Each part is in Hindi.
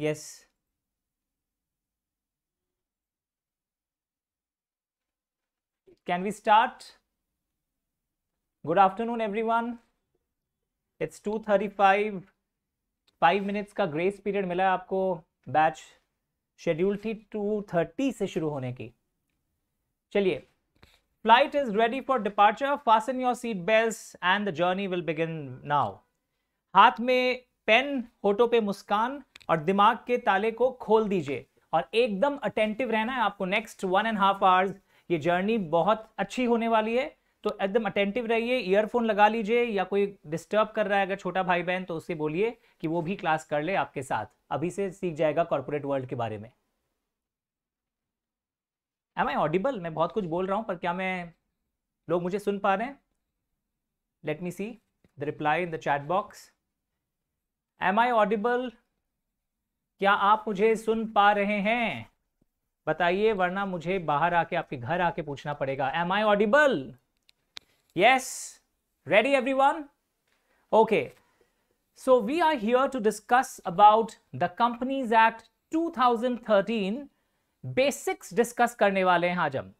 Can we start good afternoon everyone it's two thirty five five minutes का ग्रेस पीरियड मिला है आपको बैच शेड्यूल थी टू थर्टी से शुरू होने की चलिए flight is ready for departure fasten your seat belts and the journey will begin now हाथ में पेन होटो पे मुस्कान और दिमाग के ताले को खोल दीजिए और एकदम अटेंटिव रहना है आपको next one and half hours ये जर्नी बहुत अच्छी होने वाली है तो एकदम अटेंटिव रहिए ईयरफोन लगा लीजिए या कोई डिस्टर्ब कर रहा है अगर छोटा भाई बहन तो उससे बोलिए कि वो भी क्लास कर ले आपके साथ अभी से सीख जाएगा कॉर्पोरेट वर्ल्ड के बारे में एम आई ऑडिबल मैं बहुत कुछ बोल रहा हूं पर क्या मैं लोग मुझे सुन पा रहे हैं let me see the reply in the chat box am I audible क्या आप मुझे सुन पा रहे हैं बताइए वरना मुझे बाहर आके आपके घर आके पूछना पड़ेगा am I audible yes ready everyone okay so we are here to discuss about the companies act 2013 basics discuss करने वाले हैं आज हम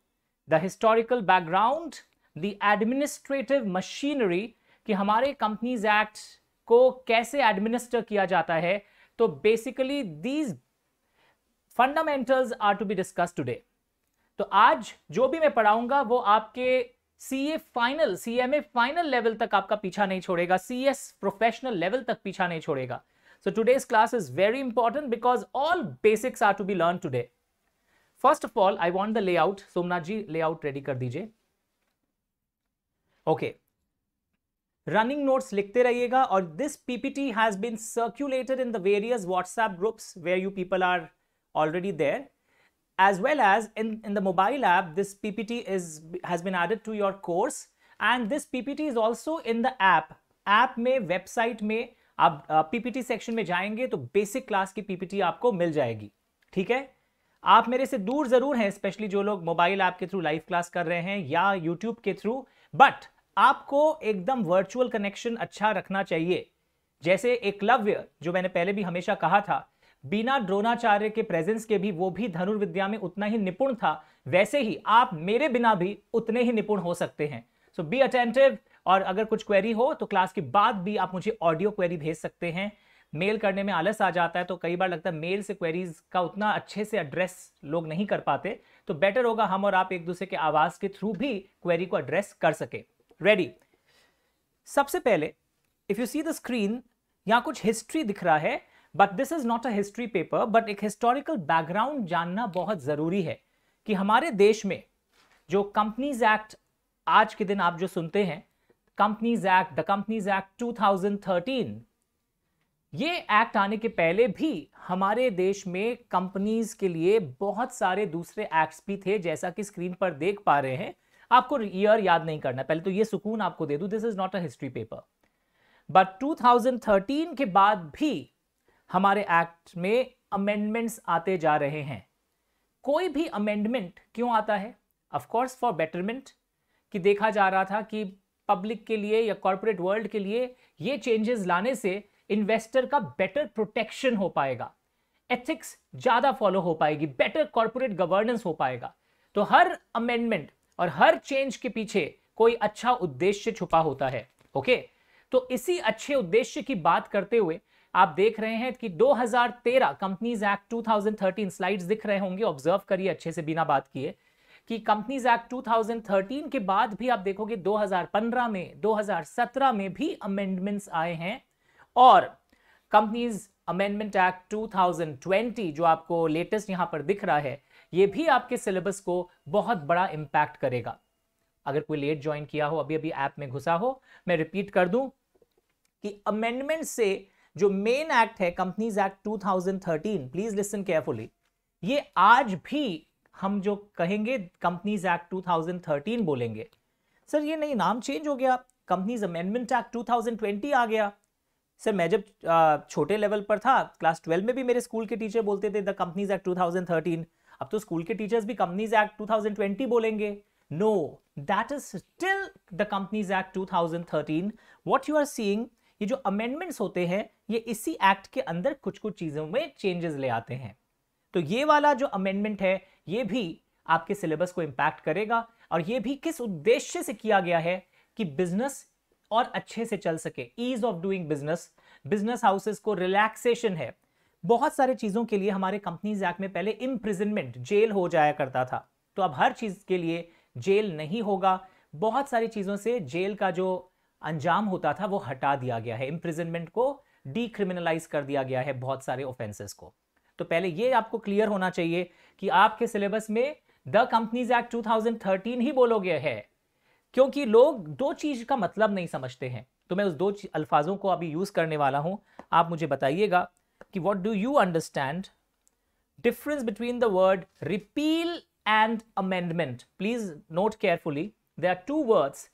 the historical background the administrative machinery कि हमारे कंपनीज एक्ट को कैसे एडमिनिस्टर किया जाता है तो basically these fundamentals are to be discuss today तो आज जो भी मैं पढ़ाऊंगा वो आपके C A final C M A final level तक आपका पीछा नहीं छोड़ेगा सी एस प्रोफेशनल लेवल तक पीछा नहीं छोड़ेगा so today's class is very important because all basics are to be learn today first of all I want the layout Somnath ji layout ready कर दीजिए ओके okay. रनिंग नोट्स लिखते रहिएगा और this PPT has been circulated in the various WhatsApp groups where you people are already there as well as in in the mobile app this PPT is has been added to your course and this PPT is also in the app app में वेबसाइट में आप पीपीटी uh, सेक्शन में जाएंगे तो बेसिक क्लास की पीपीटी आपको मिल जाएगी ठीक है आप मेरे से दूर जरूर हैं स्पेशली जो लोग मोबाइल ऐप के थ्रू लाइव क्लास कर रहे हैं या यूट्यूब के थ्रू बट आपको एकदम वर्चुअल कनेक्शन अच्छा रखना चाहिए जैसे एकलव्य जो मैंने पहले भी हमेशा कहा था बिना द्रोणाचार्य के प्रेजेंस के भी वो भी धनुर्विद्या में उतना ही निपुण था वैसे ही आप मेरे बिना भी उतने ही निपुण हो सकते हैं सो बी अटेंटिव और अगर कुछ क्वेरी हो तो क्लास के बाद भी आप मुझे ऑडियो क्वेरी भेज सकते हैं मेल करने में आलस आ जाता है तो कई बार लगता है मेल से क्वेरीज का उतना अच्छे से एड्रेस लोग नहीं कर पाते तो बेटर होगा हम और आप एक दूसरे के आवाज़ के थ्रू भी क्वेरी को एड्रेस कर सकें रेडी सबसे पहले if you see the screen यहां कुछ हिस्ट्री दिख रहा है but this is not a history paper but एक हिस्टोरिकल बैकग्राउंड जानना बहुत ज़रूरी है कि हमारे देश में जो कंपनीज एक्ट आज के दिन आप जो सुनते हैं companies act the companies act 2013 ये एक्ट आने के पहले भी हमारे देश में कंपनीज के लिए बहुत सारे दूसरे एक्ट्स भी थे जैसा कि स्क्रीन पर देख पा रहे हैं आपको ईयर याद नहीं करना पहले तो ये सुकून आपको दे दू this is not a history paper but 2013 के बाद भी हमारे एक्ट में अमेंडमेंट्स आते जा रहे हैं कोई भी अमेंडमेंट क्यों आता है ऑफकोर्स फॉर बेटरमेंट कि देखा जा रहा था कि पब्लिक के लिए या कॉरपोरेट वर्ल्ड के लिए ये चेंजेस लाने से इन्वेस्टर का बेटर प्रोटेक्शन हो पाएगा एथिक्स ज़्यादा फॉलो हो पाएगी बेटर कॉरपोरेट गवर्नेंस हो पाएगा तो हर अमेंडमेंट और हर चेंज के पीछे कोई अच्छा उद्देश्य छुपा होता है ओके तो इसी अच्छे उद्देश्य की बात करते हुए आप देख रहे हैं कि 2013 कंपनीज एक्ट 2013 स्लाइड्स दिख रहे होंगे ऑब्जर्व करिए अच्छे से बिना बात किए कि कंपनीज एक्ट 2013 के बाद भी आप देखोगे 2015 में 2017 में भी अमेंडमेंट्स आए हैं और कंपनीज अमेंडमेंट एक्ट 2020 जो आपको लेटेस्ट यहां पर दिख रहा है ये भी आपके सिलेबस को बहुत बड़ा इंपैक्ट करेगा अगर कोई लेट ज्वाइन किया हो अभी अभी ऐप में घुसा हो मैं रिपीट कर दूं कि अमेंडमेंट से जो मेन एक्ट है companies act 2013 please listen carefully ये आज भी हम जो कहेंगे कंपनीज एक्ट 2013 बोलेंगे सर ये नहीं नाम चेंज हो गया कंपनीज अमेंडमेंट एक्ट 2020 आ गया सर मैं जब छोटे लेवल पर था क्लास ट्वेल्व में भी मेरे स्कूल के टीचर बोलते थे द कंपनीज एक्ट टू अब तो स्कूल के टीचर्स भी कंपनीज एक्ट 2020 बोलेंगे no that is still the companies act 2013 what you are seeing ये जो अमेंडमेंट्स होते हैं ये इसी एक्ट के अंदर कुछ कुछ चीज़ों में चेंजेस ले आते हैं तो ये वाला जो अमेंडमेंट है ये भी आपके सिलेबस को इम्पैक्ट करेगा और ये भी किस उद्देश्य से किया गया है कि बिजनेस और अच्छे से चल सके ease of doing business business houses को रिलैक्सेशन है बहुत सारी चीज़ों के लिए हमारे कंपनीज एक्ट में पहले इम्प्रिजनमेंट जेल हो जाया करता था तो अब हर चीज़ के लिए जेल नहीं होगा बहुत सारी चीज़ों से जेल का जो अंजाम होता था वो हटा दिया गया है इम्प्रिजनमेंट को डिक्रिमिनलाइज कर दिया गया है बहुत सारे ऑफेंसेस को तो पहले ये आपको क्लियर होना चाहिए कि आपके सिलेबस में द कंपनीज एक्ट 2013 ही बोलोगे है क्योंकि लोग दो चीज का मतलब नहीं समझते हैं तो मैं उस दो अल्फाजों को अभी यूज करने वाला हूं आप मुझे बताइएगा कि what do you understand difference between the word repeal and amendment please note carefully they are two words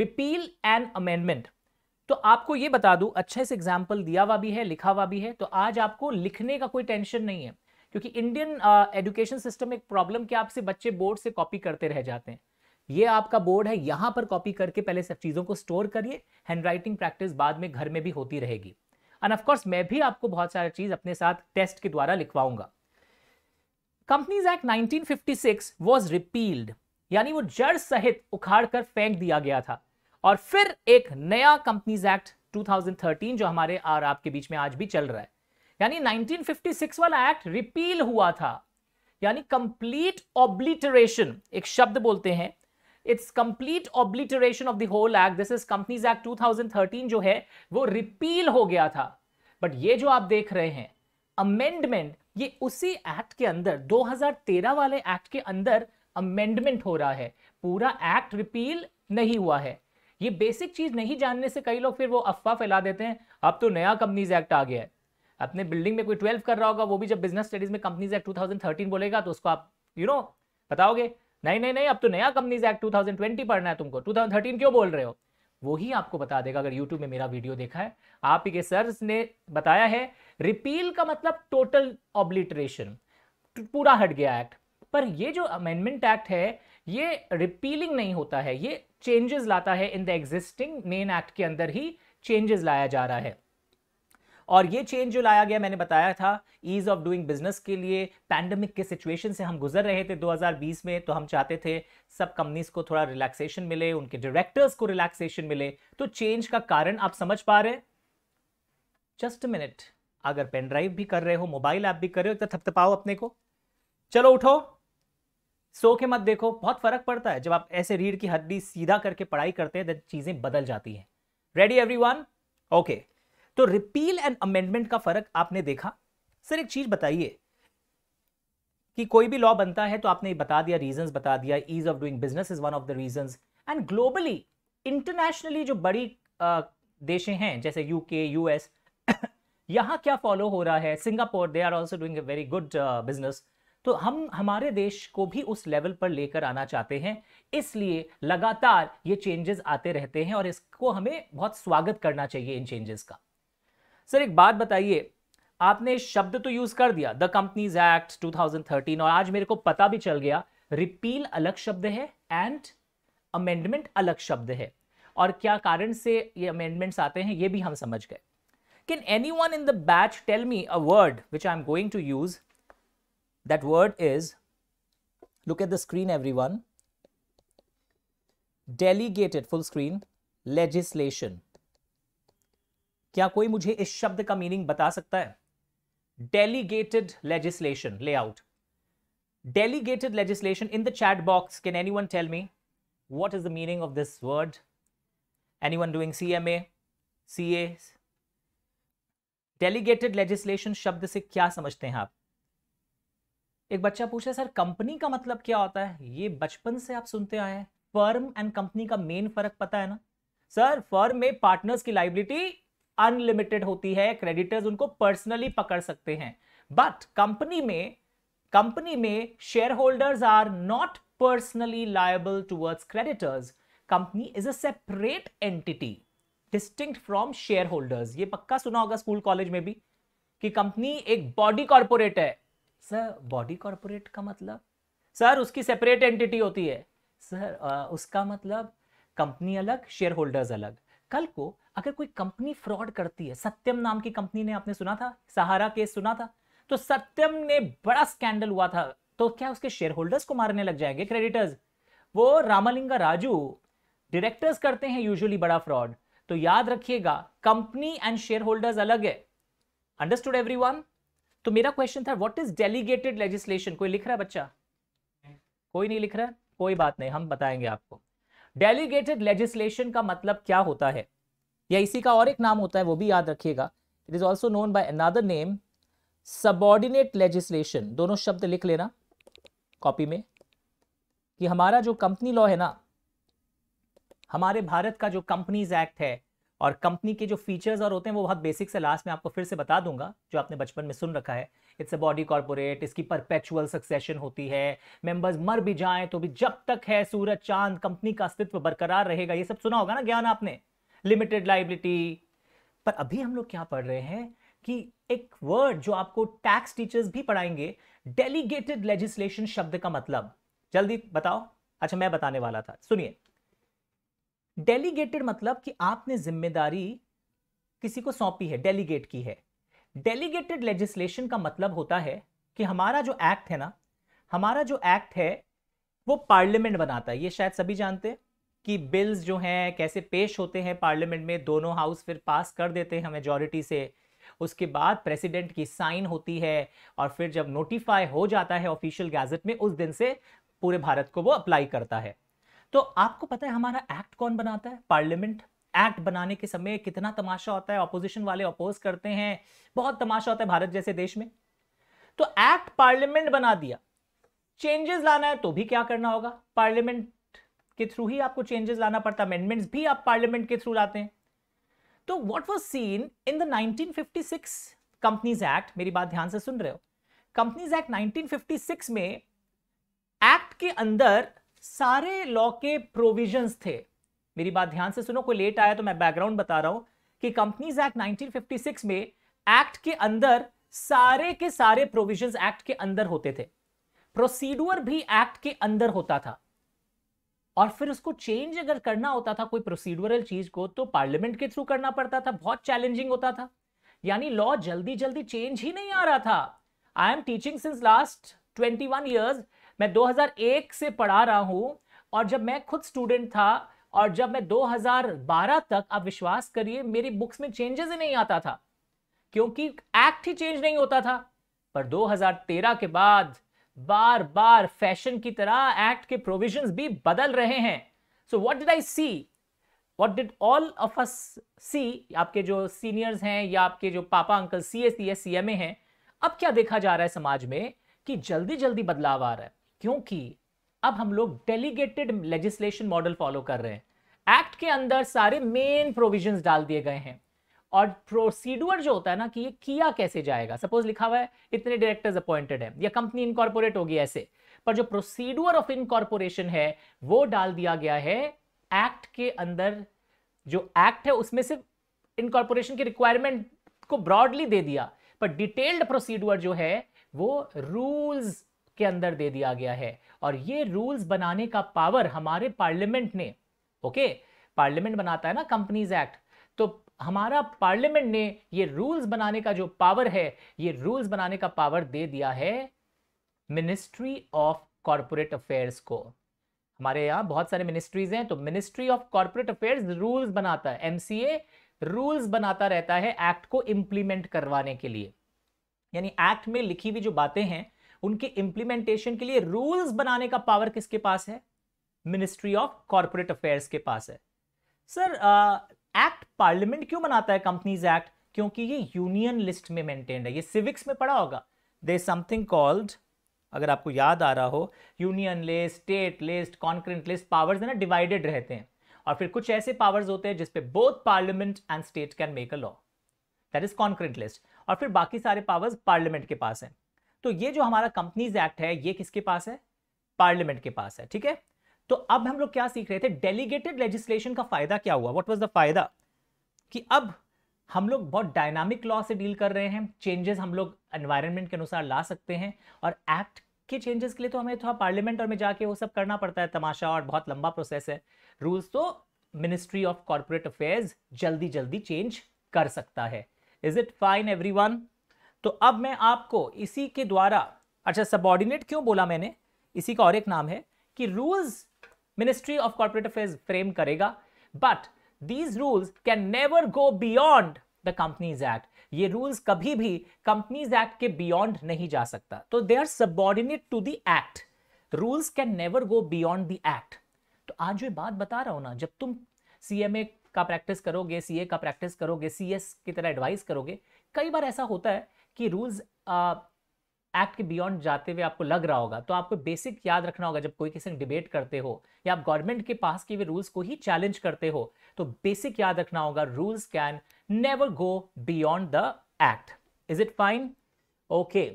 repeal and amendment तो आपको ये बता दूं अच्छे से एग्जाम्पल दिया हुआ भी है लिखा हुआ भी है तो आज आपको लिखने का कोई टेंशन नहीं है क्योंकि इंडियन एजुकेशन सिस्टम एक प्रॉब्लम कि आपसे बच्चे बोर्ड से कॉपी करते रह जाते हैं ये आपका बोर्ड है यहां पर कॉपी करके पहले सब चीज़ों को स्टोर करिए हैंडराइटिंग प्रैक्टिस बाद में घर में भी होती रहेगी एंड ऑफकोर्स मैं भी आपको बहुत सारी चीज अपने साथ टेस्ट के द्वारा लिखवाऊंगा कंपनीज एक्ट 1956 वाज रिपील्ड यानी वो जड़ सहित उखाड़ कर फेंक दिया गया था और फिर एक नया कंपनीज एक्ट 2013 जो हमारे और आपके बीच में आज भी चल रहा है यानी 1956 वाला एक्ट रिपील हुआ था यानी कंप्लीट ऑब्लिटरेशन एक शब्द बोलते हैं it's complete obliteration of the whole act this is companies act 2013 जो है वो रिपील हो गया था बट ये जो आप देख रहे हैं अमेंडमेंट ये उसी एक्ट के अंदर 2013 वाले एक्ट के अंदर अमेंडमेंट हो रहा है पूरा एक्ट रिपील नहीं हुआ है ये बेसिक चीज नहीं जानने से कई लोग फिर वो अफवाह फैला देते हैं अब तो नया कंपनीज एक्ट आ गया है अपने बिल्डिंग में कोई ट्वेल्व कर रहा होगा वो भी जब बिजनेस स्टडीज में कंपनीज एक्ट 2013 बोलेगा तो उसको आप यू you नो know, बताओगे नहीं नहीं नहीं अब तो नया कंपनीज एक्ट 2020 पढ़ना है तुमको 2013 क्यों बोल रहे हो वो ही आपको बता देगा अगर यूट्यूब में मेरा वीडियो देखा है आप ही के सर ने बताया है रिपील का मतलब टोटल तो ऑब्लिटरेशन पूरा हट गया एक्ट पर ये जो अमेंडमेंट एक्ट है ये रिपीलिंग नहीं होता है ये चेंजेस लाता है in the existing main act के अंदर ही चेंजेस लाया जा रहा है और ये चेंज जो लाया गया मैंने बताया था ईज ऑफ डूइंग बिजनेस के लिए पैंडमिक के सिचुएशन से हम गुजर रहे थे 2020 में तो हम चाहते थे सब कंपनीज को थोड़ा रिलैक्सेशन मिले उनके डायरेक्टर्स को रिलैक्सेशन मिले तो चेंज का कारण आप समझ पा रहे जस्ट मिनट अगर पेन ड्राइव भी कर रहे हो मोबाइल ऐप भी कर रहे हो तो थपथपाओ अपने को चलो उठो सो के मत देखो बहुत फर्क पड़ता है जब आप ऐसे रीढ़ की हड्डी सीधा करके पढ़ाई करते हैं चीजें बदल जाती हैं रेडी एवरी ओके तो रिपील एंड अमेंडमेंट का फर्क आपने देखा सर एक चीज बताइए कि कोई भी लॉ बनता है तो आपने बता दिया रीजन बता दिया ease of doing business is one of the reason and globally internationally जो बड़ी देशें हैं जैसे यूके यूएस यहां क्या फॉलो हो रहा है Singapore they are also doing very good business तो हम हमारे देश को भी उस लेवल पर लेकर आना चाहते हैं इसलिए लगातार ये चेंजेस आते रहते हैं और इसको हमें बहुत स्वागत करना चाहिए इन चेंजेस का सर एक बात बताइए आपने शब्द तो यूज कर दिया द कंपनीज एक्ट 2013 और आज मेरे को पता भी चल गया रिपील अलग शब्द है एंड अमेंडमेंट अलग शब्द है और क्या कारण से ये अमेंडमेंट्स आते हैं ये भी हम समझ गए can any one in the batch tell me a word which I am going to use that word is look at the screen everyone delegated full screen legislation क्या कोई मुझे इस शब्द का मीनिंग बता सकता है delegated legislation layout delegated legislation in the chat box can any one tell me what is the meaning of this word anyone doing C M A C A delegated legislation शब्द से क्या समझते हैं आप एक बच्चा पूछा सर कंपनी का मतलब क्या होता है ये बचपन से आप सुनते आए हैं फर्म एंड कंपनी का मेन फर्क पता है ना सर फर्म में पार्टनर्स की लाइबिलिटी अनलिमिटेड होती है क्रेडिटर्स उनको पर्सनली पकड़ सकते हैं बट कंपनी में कंपनी में shareholders are not personally liable towards creditors company is a separate entity distinct from shareholders ये पक्का सुना होगा स्कूल कॉलेज में भी कि कंपनी एक बॉडी कॉरपोरेट है सर बॉडी कॉरपोरेट का मतलब सर उसकी सेपरेट एंटिटी होती है सर आ, उसका मतलब कंपनी अलग शेयर होल्डर्स अलग कल को अगर कोई कंपनी फ्रॉड करती है सत्यम नाम की कंपनी ने आपने सुना था सहारा केस सुना था तो सत्यम ने बड़ा स्कैंडल हुआ था तो क्या उसके शेयर होल्डर्स को मारने लग जाएंगे क्रेडिटर्स वो रामलिंगा राजू डायरेक्टर्स करते हैं यूजुअली बड़ा फ्रॉड तो याद रखिएगा कंपनी एंड शेयर होल्डर्स अलग है अंडरस्टूड एवरी तो मेरा क्वेश्चन था वॉट इज डेलीगेटेड लेजिस्लेशन कोई लिख रहा है बच्चा कोई नहीं लिख रहा है कोई बात नहीं हम बताएंगे आपको डेलीगेटेड लेजिस्लेशन का मतलब क्या होता है या इसी का और एक नाम होता है वो भी याद रखिएगा it is also known by another name subordinate legislation दोनों शब्द लिख लेना कॉपी में कि हमारा जो कंपनी लॉ है ना हमारे भारत का जो कंपनीज एक्ट है और कंपनी के जो फीचर्स और होते हैं वो बहुत बेसिक से लास्ट में आपको फिर से बता दूंगा जो आपने बचपन में सुन रखा है इट्स अ बॉडी कॉर्पोरेट इसकी परपेचुअल सक्सेशन होती है मेंबर्स मर भी जाएं तो भी जब तक है सूरज चांद कंपनी का अस्तित्व बरकरार रहेगा ये सब सुना होगा ना ज्ञान आपने लिमिटेड लाइबिलिटी पर अभी हम लोग क्या पढ़ रहे हैं कि एक वर्ड जो आपको टैक्स टीचर्स भी पढ़ाएंगे डेलीगेटेड लेजिस्लेशन शब्द का मतलब जल्दी बताओ अच्छा मैं बताने वाला था सुनिए डेलीगेटेड मतलब कि आपने जिम्मेदारी किसी को सौंपी है डेलीगेट की है डेलीगेटेड लेजिस्लेशन का मतलब होता है कि हमारा जो एक्ट है ना हमारा जो एक्ट है वो पार्लियामेंट बनाता है ये शायद सभी जानते हैं कि बिल्स जो हैं कैसे पेश होते हैं पार्लियामेंट में दोनों हाउस फिर पास कर देते हैं मेजोरिटी से उसके बाद प्रेसिडेंट की साइन होती है और फिर जब नोटिफाई हो जाता है ऑफिशियल गैजेट में उस दिन से पूरे भारत को वो अप्लाई करता है तो आपको पता है हमारा एक्ट कौन बनाता है पार्लियामेंट एक्ट बनाने के समय कितना तमाशा होता है ऑपोजिशन वाले अपोज करते हैं बहुत तमाशा होता है भारत जैसे देश में तो एक्ट पार्लियामेंट बना दिया चेंजेस लाना है तो भी क्या करना होगा पार्लियामेंट के थ्रू ही आपको चेंजेस लाना पड़ता अमेंडमेंट्स भी आप पार्लियामेंट के थ्रू लाते हैं तो what was seen in the 1956 companies act मेरी बात ध्यान से सुन रहे हो कंपनीज एक्ट 1956 में एक्ट के अंदर सारे लॉ के प्रोविजंस थे मेरी बात ध्यान से सुनो कोई लेट आया तो मैं बैकग्राउंड बता रहा हूं कि कंपनीज एक्ट 1956 में एक्ट के अंदर सारे के सारे प्रोविजंस एक्ट के अंदर होते थे प्रोसीड्यूर भी एक्ट के अंदर होता था और फिर उसको चेंज अगर करना होता था कोई प्रोसीडरल चीज को तो पार्लियामेंट के थ्रू करना पड़ता था बहुत चैलेंजिंग होता था यानी लॉ जल्दी जल्दी चेंज ही नहीं आ रहा था I am teaching since last 21 years मैं 2001 से पढ़ा रहा हूं और जब मैं खुद स्टूडेंट था और जब मैं 2012 तक आप विश्वास करिए मेरी बुक्स में चेंजेस ही नहीं आता था क्योंकि एक्ट ही चेंज नहीं होता था पर 2013 के बाद बार बार फैशन की तरह एक्ट के प्रोविजन भी बदल रहे हैं so what did I see what did all of us see आपके जो सीनियर्स हैं या आपके जो पापा अंकल सी एस या सी एम ए हैं अब क्या देखा जा रहा है समाज में कि जल्दी जल्दी बदलाव आ रहा है क्योंकि अब हम लोग डेलीगेटेड लेजिस्लेशन मॉडल फॉलो कर रहे हैं एक्ट के अंदर सारे मेन प्रोविजंस डाल दिए गए हैं और प्रोसीडर जो होता है ना कि ये किया कैसे जाएगा सपोज लिखा हुआ है इतने डायरेक्टर्स अपॉइंटेड है या कंपनी इनकॉर्पोरेट होगी ऐसे पर जो प्रोसीडर ऑफ इनकॉर्पोरेशन है वो डाल दिया गया है एक्ट के अंदर जो एक्ट है उसमें सिर्फ इनकॉर्पोरेशन की रिक्वायरमेंट को ब्रॉडली दे दिया पर डिटेल्ड प्रोसीडर जो है वो रूल्स के अंदर दे दिया गया है और ये रूल्स बनाने का पावर हमारे पार्लियामेंट ने ओके पार्लियामेंट बनाता है ना कंपनीज एक्ट तो हमारा पार्लियामेंट ने ये रूल्स बनाने का जो पावर है ये रूल्स बनाने का पावर दे दिया है मिनिस्ट्री ऑफ कॉरपोरेट अफेयर्स को हमारे यहां बहुत सारे मिनिस्ट्रीज हैं तो ministry of corporate affairs rules बनाता है एमसीए रूल्स बनाता रहता है एक्ट को इंप्लीमेंट करवाने के लिए यानी एक्ट में लिखी हुई जो बातें हैं उनके इंप्लीमेंटेशन के लिए रूल्स बनाने का पावर किसके पास है मिनिस्ट्री ऑफ कॉरपोरेट अफेयर्स के पास है सर एक्ट पार्लियामेंट क्यों बनाता है कंपनीज एक्ट क्योंकि ये यूनियन लिस्ट में मेंटेन है ये सिविक्स में पढ़ा होगा दे समथिंग कॉल्ड अगर आपको याद आ रहा हो union list state list concurrent list powers है ना डिवाइडेड रहते हैं और फिर कुछ ऐसे पावर्स होते हैं जिसपे both parliament and state can make a law that is concurrent list और फिर बाकी सारे पावर्स पार्लियामेंट के पास हैं तो ये जो हमारा कंपनीज एक्ट है ये किसके पास है पार्लियामेंट के पास है ठीक है तो अब हम लोग क्या सीख रहे थे डेलीगेटेड लेजिस्लेशन का फायदा क्या हुआ वट वॉज द फायदा कि अब हम लोग बहुत डायनामिक लॉ से डील कर रहे हैं चेंजेस हम लोग एनवायरमेंट के अनुसार ला सकते हैं और एक्ट के चेंजेस के लिए तो हमें थोड़ा पार्लियामेंट और में जाके वो सब करना पड़ता है तमाशा और बहुत लंबा प्रोसेस है रूल्स तो मिनिस्ट्री ऑफ कॉरपोरेट अफेयर्स जल्दी जल्दी चेंज कर सकता है इज इट फाइन एवरी तो अब मैं आपको इसी के द्वारा अच्छा सबॉर्डिनेट क्यों बोला मैंने इसी का और एक नाम है कि rules ministry of corporate affairs frame करेगा but these rules can never go beyond the companies act ये रूल्स कभी भी कंपनीज एक्ट के बियॉन्ड नहीं जा सकता तो they are subordinate to the act rules can never go beyond the act तो आज ये बात बता रहा हूं ना जब तुम सीएमए का प्रैक्टिस करोगे सीए का प्रैक्टिस करोगे सीएस की तरह एडवाइस करोगे कई बार ऐसा होता है कि रूल्स एक्ट के बियॉन्ड जाते हुए आपको लग रहा होगा तो आपको बेसिक याद रखना होगा जब कोई किसी डिबेट करते हो या आप गवर्नमेंट के पास के हुए रूल्स को ही चैलेंज करते हो तो बेसिक याद रखना होगा rules can never go beyond the act is it fine okay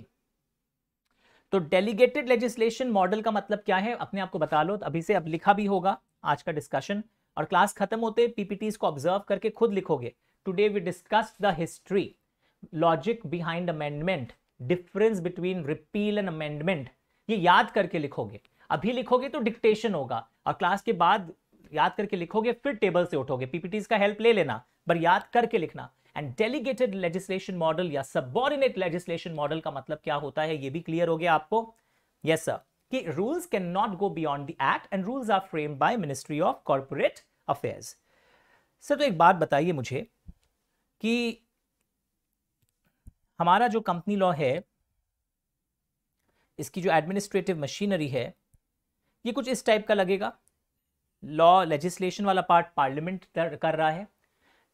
तो डेलीगेटेड लेजिस्लेशन मॉडल का मतलब क्या है अपने आपको बता लो तो अभी से अब लिखा भी होगा आज का डिस्कशन और क्लास खत्म होते पीपीटीज को ऑब्जर्व करके खुद लिखोगे today we discuss the history logic behind amendment difference between repeal and amendment ये याद करके लिखोगे अभी लिखोगे तो डिक्टेशन होगा और क्लास के बाद याद करके लिखोगे फिर टेबल से उठोगे पीपीटीज का हेल्प ले लेना पर याद करके लिखना एंड डेलीगेटेड लेजिस्लेशन मॉडल या सबॉर्डिनेट लेजिस्लेशन मॉडल का मतलब क्या होता है ये भी क्लियर हो गया आपको यस सर कि rules cannot go beyond the act and rules are frame by ministry of corporate affairs sir तो एक बात बताइए मुझे कि हमारा जो कंपनी लॉ है इसकी जो एडमिनिस्ट्रेटिव मशीनरी है ये कुछ इस टाइप का लगेगा लॉ लेजिस्लेशन वाला पार्ट पार्लियामेंट कर रहा है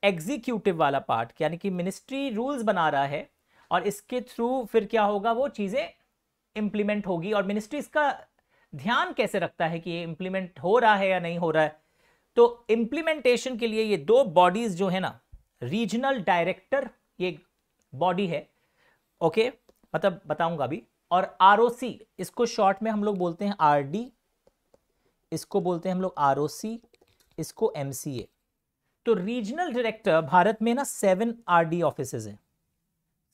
एग्जीक्यूटिव वाला पार्ट यानी कि मिनिस्ट्री रूल्स बना रहा है और इसके थ्रू फिर क्या होगा वो चीज़ें इम्प्लीमेंट होगी और मिनिस्ट्री इसका ध्यान कैसे रखता है कि ये इम्प्लीमेंट हो रहा है या नहीं हो रहा है तो इम्प्लीमेंटेशन के लिए ये दो बॉडीज जो है ना रीजनल डायरेक्टर ये बॉडी है ओके मतलब बताऊंगा अभी और आर इसको शॉर्ट में हम लोग बोलते हैं आर इसको बोलते हैं हम लोग आर इसको एम तो रीजनल डायरेक्टर भारत में ना सेवन आर डी ऑफिस हैं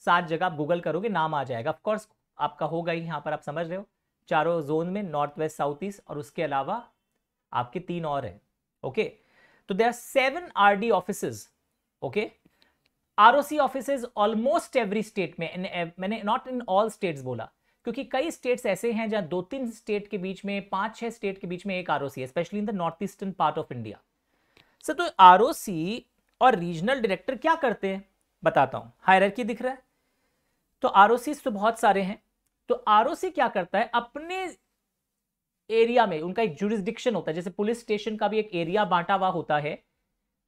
सात जगह आप गूगल करोगे नाम आ जाएगा ऑफकोर्स आपका होगा ही यहाँ पर आप समझ रहे हो चारों जोन में नॉर्थ वेस्ट साउथ ईस्ट और उसके अलावा आपके तीन और हैं ओके तो they are seven R D office okay ROC offices almost every state में eh, मैंने नॉट इन ऑल स्टेट्स बोला क्योंकि कई स्टेट्स ऐसे हैं जहां दो तीन स्टेट के बीच में पांच छह स्टेट के बीच में एक आरओसी है specially in the north eastern part of India sir तो आरओसी और रीजनल डायरेक्टर क्या करते हैं बताता हूं की दिख रहा है तो आरओसी तो बहुत सारे हैं तो आरओसी क्या करता है अपने एरिया में उनका एक जुरिस्डिक्शन होता है जैसे पुलिस स्टेशन का भी एक एरिया बांटा हुआ होता है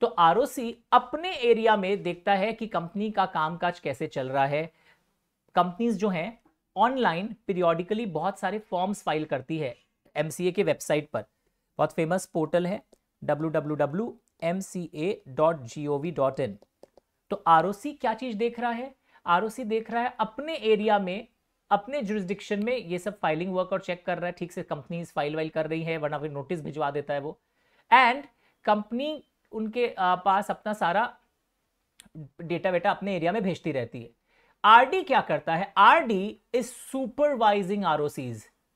तो आर अपने एरिया में देखता है कि कंपनी का कामकाज कैसे चल रहा है कंपनीज जो हैं ऑनलाइन पीरियोडिकली बहुत सारे फॉर्म्स फाइल करती है एम के वेबसाइट पर बहुत फेमस पोर्टल है www.mca.gov.in तो आर क्या चीज़ देख रहा है आर देख रहा है अपने एरिया में अपने जुरिस्डिक्शन में ये सब फाइलिंग वर्क और चेक कर रहा है ठीक से कंपनीज फाइल वाइल कर रही है वरना फिर नोटिस भिजवा देता है वो एंड कंपनी उनके पास अपना सारा डेटा वेटा अपने एरिया में भेजती रहती है आरडी क्या करता है आरडी इज सुपरवाइजिंग आर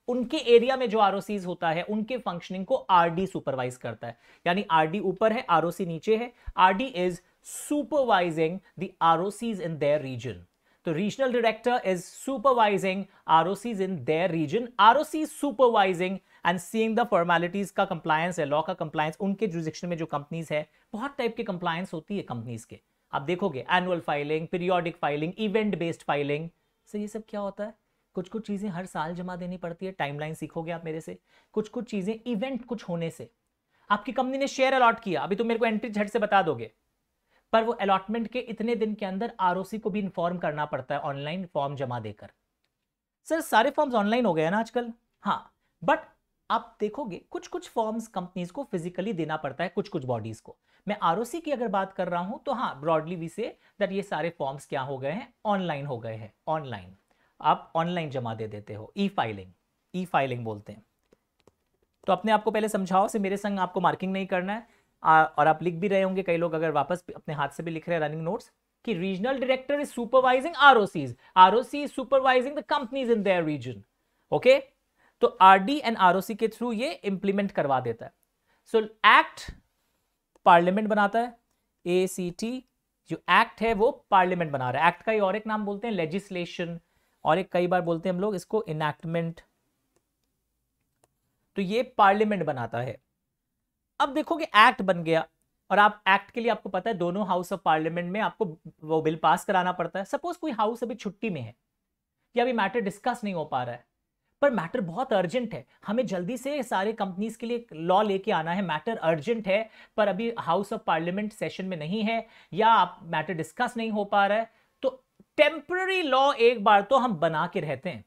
उनके एरिया में जो आर होता है उनके फंक्शनिंग को आरडी सुपरवाइज करता है यानी आरडी ऊपर है आर नीचे है RD is supervising the ROCs in their region तो regional director is supervising R in their region R supervising and seeing the formalities का कंप्लायंस है लॉ का कंप्लायंस उनके जुरिस्डिक्शन में जो कंपनीज है बहुत टाइप के कंप्लायंस होती है कंपनीज के आप देखोगे annual filing periodic filing event based filing sir ये सब क्या होता है कुछ कुछ चीज़ें हर साल जमा देनी पड़ती है टाइमलाइन सीखोगे आप मेरे से कुछ कुछ चीज़ें इवेंट कुछ होने से आपकी कंपनी ने शेयर अलॉट किया अभी तो मेरे को एंट्री झट से बता दोगे पर वो अलॉटमेंट के इतने दिन के अंदर आर को भी इन्फॉर्म करना पड़ता है ऑनलाइन फॉर्म जमा देकर सर सारे फॉर्म्स ऑनलाइन हो गए ना आजकल हाँ बट आप देखोगे कुछ कुछ फॉर्म्स कंपनीज को फिजिकली देना पड़ता है कुछ कुछ बॉडीज को मैं आर की अगर बात कर रहा हूं तो हाँ ब्रॉडली वी से दैट ये सारे फॉर्म्स क्या हो गए हैं ऑनलाइन हो गए हैं ऑनलाइन आप ऑनलाइन जमा दे देते हो ई फाइलिंग ई फाइलिंग बोलते हैं तो अपने आपको पहले समझाओ से मेरे संग आपको मार्किंग नहीं करना है और आप लिख भी रहे होंगे कई लोग अगर वापस अपने हाथ से भी लिख रहे हैं रनिंग नोट्स कि regional director is supervising ROCs ROC is supervising the companies in their region okay तो आरडी एंड आरओसी के थ्रू ये इंप्लीमेंट करवा देता है सो एक्ट पार्लियामेंट बनाता है ए सी टी जो एक्ट है वो पार्लियामेंट बना रहा है एक्ट का ही और एक नाम बोलते हैं लेजिस्लेशन और एक कई बार बोलते हैं हम लोग इसको इनएक्टमेंट तो ये पार्लियामेंट बनाता है अब देखो कि एक्ट बन गया और आप एक्ट के लिए आपको पता है दोनों हाउस ऑफ पार्लियामेंट में आपको वो बिल पास कराना पड़ता है सपोज कोई हाउस अभी छुट्टी में है या अभी मैटर डिस्कस नहीं हो पा रहा है पर मैटर बहुत अर्जेंट है हमें जल्दी से सारे कंपनीज के लिए लॉ लेके आना है मैटर अर्जेंट है पर अभी हाउस ऑफ पार्लियामेंट सेशन में नहीं है या आप मैटर डिस्कस नहीं हो पा रहा है तो टेम्प्ररी लॉ एक बार तो हम बना के रहते हैं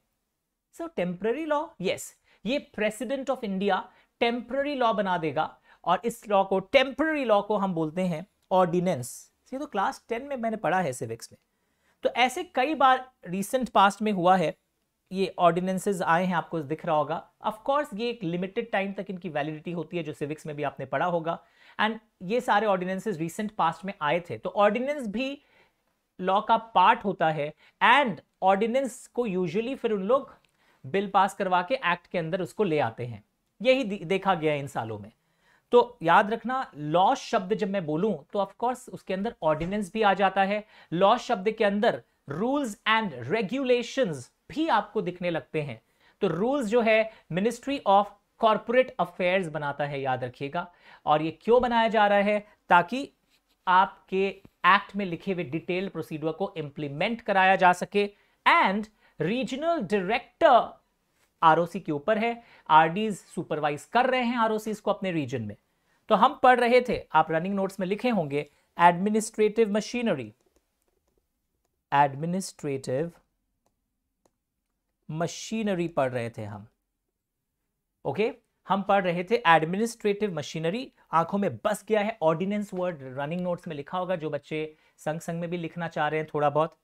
सर टेम्प्ररी लॉ यस ये president of India temporary law बना देगा और इस लॉ को टेम्प्ररी लॉ को हम बोलते हैं ऑर्डिनेंस तो ये तो क्लास टेन में मैंने पढ़ा है सिविक्स में तो ऐसे कई बार रिसेंट पास्ट में हुआ है ये ऑर्डिनेंसेज आए हैं आपको दिख रहा होगा ऑफकोर्स ये एक लिमिटेड टाइम तक इनकी वैलिडिटी होती है जो सिविक्स में भी आपने पढ़ा होगा एंड ये सारे ऑर्डिनेंसेज रिसेंट पास्ट में आए थे तो ऑर्डिनेंस भी लॉ का पार्ट होता है एंड ऑर्डिनेंस को यूजुअली फिर उन लोग बिल पास करवा के एक्ट के अंदर उसको ले आते हैं यही देखा गया इन सालों में तो याद रखना लॉस शब्द जब मैं बोलूं तो ऑफकोर्स उसके अंदर ऑर्डिनेंस भी आ जाता है लॉस शब्द के अंदर रूल्स एंड रेगुलेशन भी आपको दिखने लगते हैं तो रूल्स जो है मिनिस्ट्री ऑफ कॉरपोरेट अफेयर्स बनाता है याद रखिएगा और ये क्यों बनाया जा रहा है ताकि आपके एक्ट में लिखे हुए डिटेल प्रोसीडर को इंप्लीमेंट कराया जा सके एंड रीजनल डायरेक्टर आरओसी के ऊपर है आरडीज सुपरवाइज कर रहे हैं आरओसी को अपने रीजन में तो हम पढ़ रहे थे आप रनिंग नोट्स में लिखे होंगे एडमिनिस्ट्रेटिव मशीनरी एडमिनिस्ट्रेटिव मशीनरी पढ़ रहे थे हम ओके okay? हम पढ़ रहे थे एडमिनिस्ट्रेटिव मशीनरी आंखों में बस गया है ऑर्डिनेंस वर्ड रनिंग नोट्स में लिखा होगा जो बच्चे संग संग में भी लिखना चाह रहे हैं थोड़ा बहुत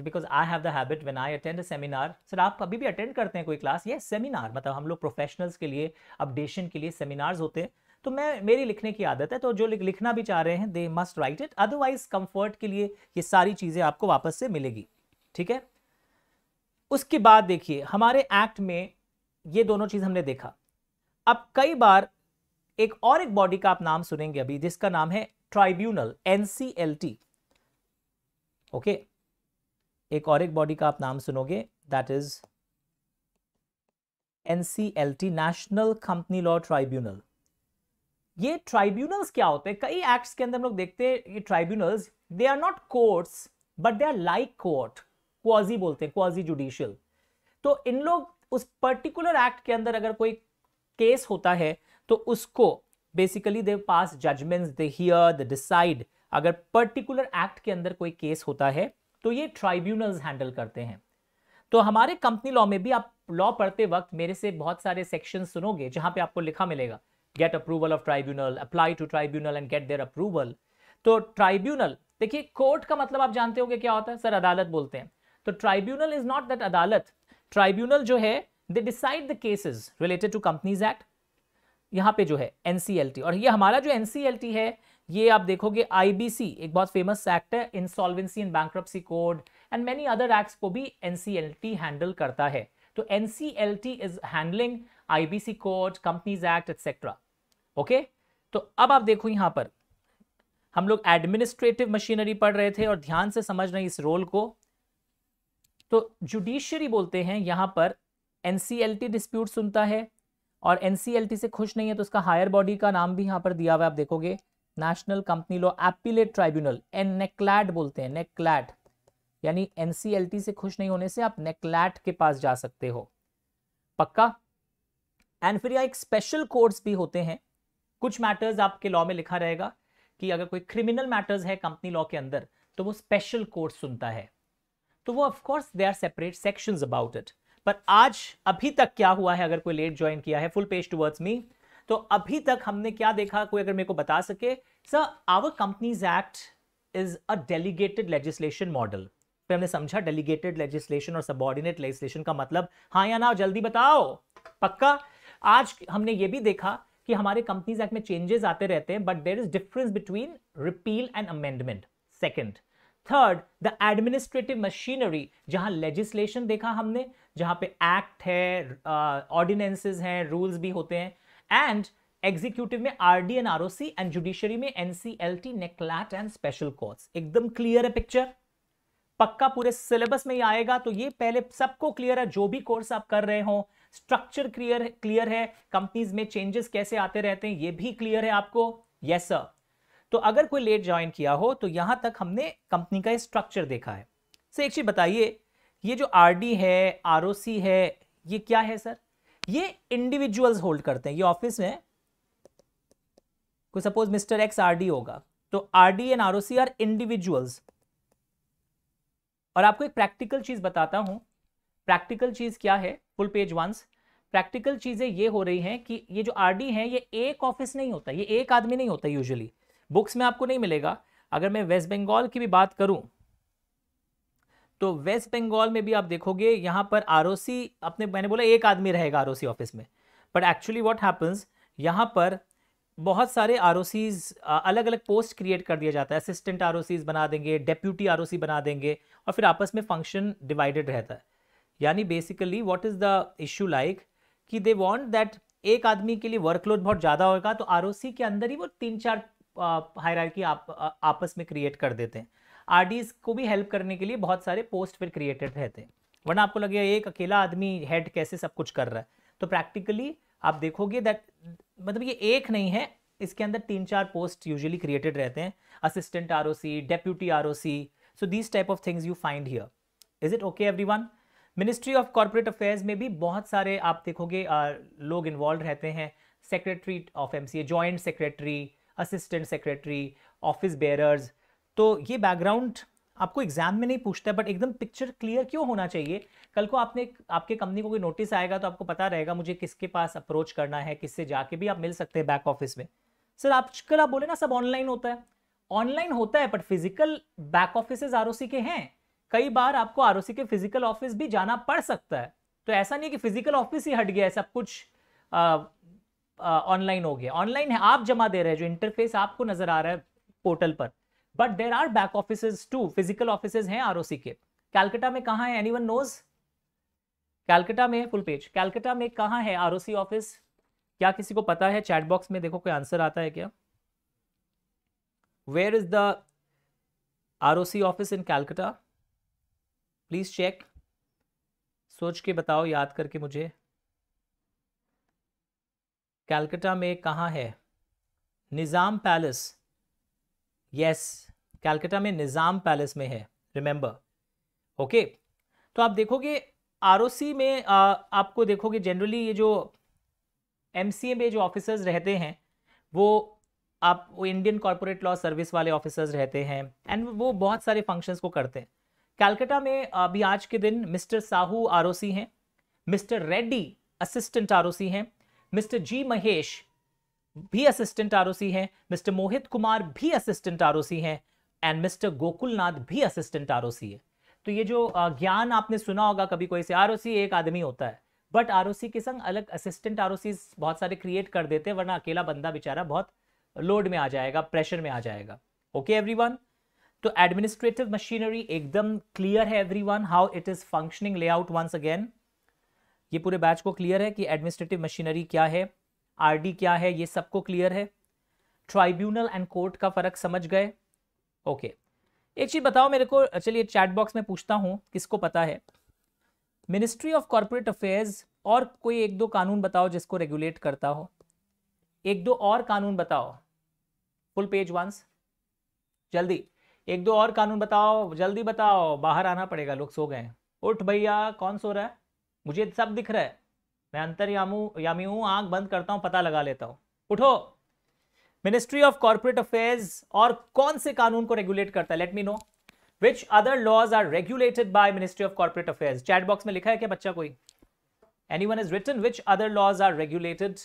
because I have the habit when I attend a seminar sir आप अभी भी अटेंड करते हैं कोई क्लास ये सेमिनार मतलब हम लोग प्रोफेशनल्स के लिए अपडेशन के लिए सेमिनार्स होते हैं तो मैं मेरी लिखने की आदत है तो जो लिखना भी चाह रहे हैं they must write it otherwise comfort के लिए ये सारी चीज़ें आपको वापस से मिलेगी ठीक है उसके बाद देखिए हमारे एक्ट में ये दोनों चीज़ हमने देखा अब कई बार एक और एक बॉडी का आप नाम सुनेंगे अभी जिसका नाम है ट्राइब्यूनल एनसीएलटी ओके एक और एक बॉडी का आप नाम सुनोगे that is N C L T national company law tribunal ये ट्राइब्यूनल्स क्या होते हैं कई एक्ट्स के अंदर हम लोग देखते हैं ये tribunals they are not courts but they are like court quasi बोलते हैं क्वाजी जुडिशियल तो इन लोग उस पर्टिकुलर एक्ट के अंदर अगर कोई केस होता है तो उसको basically they pass judgments they hear they decide अगर पर्टिकुलर एक्ट के अंदर कोई केस होता है तो ये ट्राइब्यूनल्स हैंडल करते हैं तो हमारे कंपनी लॉ में भी आप लॉ पढ़ते वक्त मेरे से बहुत सारे सेक्शन सुनोगे जहां पे आपको लिखा मिलेगा get approval of tribunal apply to tribunal and get their approval तो ट्राइब्यूनल देखिए कोर्ट का मतलब आप जानते हो क्या होता है सर अदालत बोलते हैं तो ट्राइब्यूनल इज नॉट दैट अदालत ट्राइब्यूनल जो है they decide the cases related to companies act यहां पे जो है एनसीएलटी और ये हमारा जो एनसीएलटी है ये आप देखोगे आईबीसी एक बहुत फेमस एक्ट है insolvency and bank code and many other act को भी एनसीएलटी हैंडल करता है तो NCLT is handling IBC code companies act etcetera okay तो अब आप देखो यहां पर हम लोग एडमिनिस्ट्रेटिव मशीनरी पढ़ रहे थे और ध्यान से समझ रहे इस रोल को तो जुडिशियरी बोलते हैं यहां पर एनसीएलटी डिस्प्यूट सुनता है और एनसीएलटी से खुश नहीं है तो उसका हायर बॉडी का नाम भी यहां पर दिया हुआ आप देखोगे national company law appellate tribunal N NCLAT बोलते हैं नेकलैट e यानी एनसीएलटी से खुश नहीं होने से आप नेकलैट e के पास जा सकते हो पक्का एंड फिर यहाँ एक स्पेशल कोर्ट्स भी होते हैं कुछ मैटर्स आपके लॉ में लिखा रहेगा कि अगर कोई क्रिमिनल मैटर्स है कंपनी लॉ के अंदर तो वो स्पेशल कोर्ट सुनता है तो वो of course they are separate section about it पर आज अभी तक क्या हुआ है अगर कोई लेट ज्वाइन किया है फुल पेज टूवर्ड्स मी तो अभी तक हमने क्या देखा कोई अगर मेरे को बता सके sir our companies act is a delegated legislation model फिर हमने समझा डेलीगेटेड लेजिस्लेशन और सबॉर्डिनेट लेजिस्लेशन का मतलब हाँ या ना जल्दी बताओ पक्का आज हमने ये भी देखा कि हमारे कंपनीज एक्ट में चेंजेस आते रहते हैं but there is difference between repeal and amendment second third the administrative machinery जहां लेजिस्लेशन देखा हमने जहां पे एक्ट है ऑर्डिनेंसेज uh, हैं रूल्स भी होते हैं एंड एग्जीक्यूटिव में RD and ROC and judiciary में NCLT NCLAT and special courts एकदम क्लियर है पिक्चर पक्का पूरे सिलेबस में ही आएगा तो ये पहले सबको क्लियर है जो भी कोर्स आप कर रहे हो स्ट्रक्चर क्लियर क्लियर है कंपनीज में चेंजेस कैसे आते रहते हैं ये भी क्लियर है आपको यस सर तो अगर कोई लेट ज्वाइन किया हो तो यहां तक हमने कंपनी का स्ट्रक्चर देखा है सर एक चीज बताइए ये जो आर है आर है ये क्या है सर ये इंडिविजुअल्स होल्ड करते हैं ये ऑफिस में कोई सपोज मिस्टर एक्स आरडी होगा तो RD and ROC are individuals और आपको एक प्रैक्टिकल चीज बताता हूं प्रैक्टिकल चीज क्या है फुल पेज वंस प्रैक्टिकल चीजें ये हो रही हैं कि ये जो आरडी है ये एक ऑफिस नहीं होता ये एक आदमी नहीं होता यूजुअली बुक्स में आपको नहीं मिलेगा अगर मैं वेस्ट बंगाल की भी बात करूं तो वेस्ट बंगाल में भी आप देखोगे यहाँ पर आर अपने मैंने बोला एक आदमी रहेगा आर ऑफिस में बट एक्चुअली वॉट हैपन्स यहाँ पर बहुत सारे आर अलग अलग पोस्ट क्रिएट कर दिया जाता है असिस्टेंट आर बना देंगे डेप्यूटी आर बना देंगे और फिर आपस में फंक्शन डिवाइडेड रहता है यानी basically what is the issue like कि दे वांट दैट एक आदमी के लिए वर्कलोड बहुत ज़्यादा होगा तो आर के अंदर ही वो तीन चार हायर आप आपस में क्रिएट कर देते हैं आर को भी हेल्प करने के लिए बहुत सारे पोस्ट फिर क्रिएटेड रहते हैं वरना आपको लगे एक अकेला आदमी हेड कैसे सब कुछ कर रहा है तो प्रैक्टिकली आप देखोगे दैट मतलब ये एक नहीं है इसके अंदर तीन चार पोस्ट यूजली क्रिएटेड रहते हैं assistant R O C deputy R O C so these type of things you find here is it okay everyone ministry of corporate affairs में भी बहुत सारे आप देखोगे लोग इन्वॉल्व रहते हैं secretary of M C A joint secretary assistant secretary office bearers तो ये बैकग्राउंड आपको एग्जाम में नहीं पूछता है बट एकदम पिक्चर क्लियर क्यों होना चाहिए कल को आपने आपके कंपनी को कोई नोटिस आएगा तो आपको पता रहेगा मुझे किसके पास अप्रोच करना है किससे जाके भी आप मिल सकते हैं बैक ऑफिस में सर आजकल आप बोले ना सब ऑनलाइन होता है ऑनलाइन होता है but physical back office R के हैं कई बार आपको आर के फिजिकल ऑफिस भी जाना पड़ सकता है तो ऐसा नहीं है कि फिजिकल ऑफिस ही हट गया है सब कुछ ऑनलाइन हो गया ऑनलाइन है आप जमा दे रहे हैं जो इंटरफेस आपको नजर आ रहा है पोर्टल पर but there are back office two physical office हैं आर के कैलकाटा में कहा है एनी वन नोज कैलकाटा में फुल पेज कैलकटा में कहा है आर ऑफिस क्या किसी को पता है चैट बॉक्स में देखो कोई आंसर आता है क्या where is the R office in Calcutta please check सोच के बताओ याद करके मुझे कैलकाटा में कहा है निज़ाम पैलेस यस कैलकाटा में निज़ाम पैलेस में है रिमेंबर ओके तो आप देखोगे आर में आ, आपको देखोगे जनरली ये जो एम में जो ऑफिसर्स रहते हैं वो आप वो इंडियन कॉरपोरेट लॉ सर्विस वाले ऑफिसर्स रहते हैं एंड वो बहुत सारे फंक्शंस को करते हैं कैलकाटा में अभी आज के दिन मिस्टर साहू आर हैं मिस्टर रेड्डी असिस्टेंट आर हैं मिस्टर जी महेश भी असिस्टेंट आर हैं मिस्टर मोहित कुमार भी असिस्टेंट आर हैं एंड मिस्टर गोकुलनाथ भी असिस्टेंट आर है तो ये जो ज्ञान आपने सुना होगा कभी कोई से आर एक आदमी होता है बट आर के संग अलग असिस्टेंट आर बहुत सारे क्रिएट कर देते हैं वरना अकेला बंदा बेचारा बहुत लोड में आ जाएगा प्रेशर में आ जाएगा ओके एवरीवन तो एडमिनिस्ट्रेटिव मशीनरी एकदम क्लियर है everyone how it is functioning layout once again ये पूरे बैच को क्लियर है कि एडमिनिस्ट्रेटिव मशीनरी क्या है आर क्या है ये सबको क्लियर है ट्राइब्यूनल एंड कोर्ट का फर्क समझ गए ओके एक चीज़ बताओ मेरे को चलिए चैट बॉक्स में पूछता हूँ किसको पता है मिनिस्ट्री ऑफ कॉरपोरेट अफेयर्स और कोई एक दो कानून बताओ जिसको रेगुलेट करता हो एक दो और कानून बताओ फुल पेज वंस जल्दी एक दो और कानून बताओ जल्दी बताओ बाहर आना पड़ेगा लोग सो गए उठ भैया कौन सो रहा है मुझे सब दिख रहा है मैं अंतर यामू यामी हूँ आँख बंद करता हूँ पता लगा लेता हूँ उठो मिनिस्ट्री ऑफ कॉर्पोरेट अफेयर्स और कौन से कानून को रेगुलेट करता है let me know which other laws are regulated by ministry of corporate affairs chat box में लिखा है क्या बच्चा कोई any one is written which other laws are regulated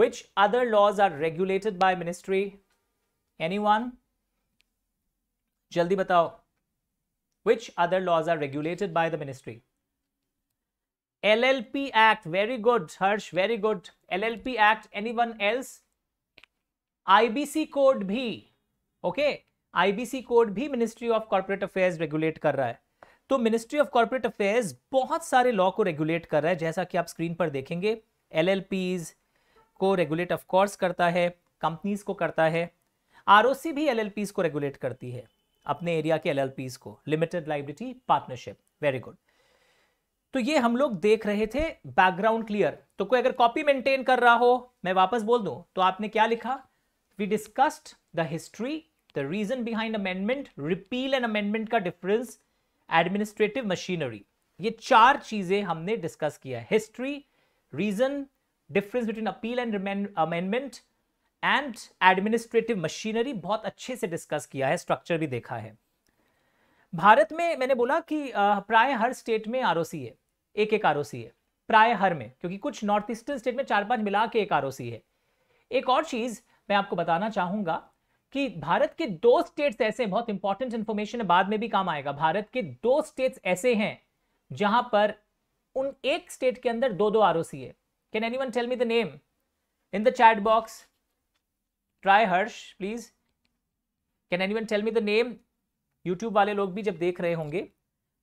which other laws are regulated by ministry any one जल्दी बताओ which other laws are regulated by the ministry L L P act very good Harsh very good L L P act any one else IBC code भी ओके आईबीसी कोड भी ministry of corporate affairs regulate कर रहा है तो मिनिस्ट्री ऑफ कॉर्पोरेट अफेयर्स बहुत सारे लॉ को रेगुलेट कर रहा है जैसा कि आप स्क्रीन पर देखेंगे एल को रेगुलेट ऑफ कोर्स करता है कंपनीज को करता है आर भी एल को रेगुलेट करती है अपने एरिया के एल को limited liability partnership very good तो ये हम लोग देख रहे थे बैकग्राउंड क्लियर तो कोई अगर कॉपी मेंटेन कर रहा हो मैं वापस बोल दूं तो आपने क्या लिखा we discussed the history, the reason behind amendment, repeal and amendment ka difference, administrative machinery. ye char cheeze humne discuss kiya history, reason, difference between appeal and amendment and administrative machinery बहुत अच्छे से discuss किया है structure भी देखा है भारत में मैंने बोला कि प्राय हर स्टेट में आर है एक एक आर है प्राय हर में क्योंकि कुछ नॉर्थ ईस्टर्न स्टेट में चार पांच मिला के एक आर है एक और चीज मैं आपको बताना चाहूंगा कि भारत के दो स्टेट्स ऐसे बहुत इंपॉर्टेंट इंफॉर्मेशन है बाद में भी काम आएगा भारत के दो स्टेट्स ऐसे हैं जहां पर उन एक स्टेट के अंदर दो दो आर है can any one tell me the name in the chat box try Harsh please can any one tell me the name YouTube वाले लोग भी जब देख रहे होंगे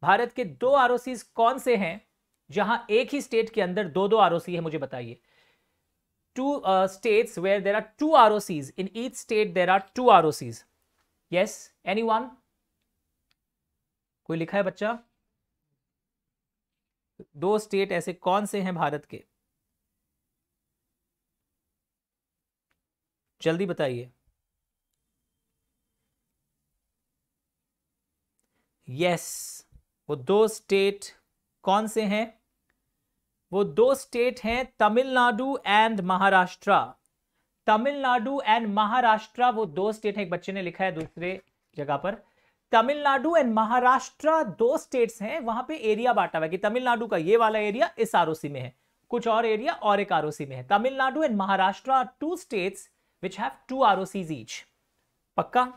भारत के दो आर कौन से हैं जहां एक ही स्टेट के अंदर दो दो आर है मुझे बताइए two uh, states where there are two ROCs. In each state, there are two ROCs. Yes, anyone? कोई लिखा है बच्चा दो स्टेट ऐसे कौन से हैं भारत के जल्दी बताइए यस yes, वो दो स्टेट कौन से हैं वो दो स्टेट हैं तमिलनाडु एंड महाराष्ट्र तमिलनाडु एंड महाराष्ट्र वो दो स्टेट हैं एक बच्चे ने लिखा है दूसरे जगह पर तमिलनाडु एंड महाराष्ट्र दो स्टेट्स हैं वहां पे एरिया बांटा हुआ है कि तमिलनाडु का ये वाला एरिया इस आरओसी में है कुछ और एरिया और एक आरओसी में है Tamil Nadu and Maharashtra two states which have two ROCs each पक्का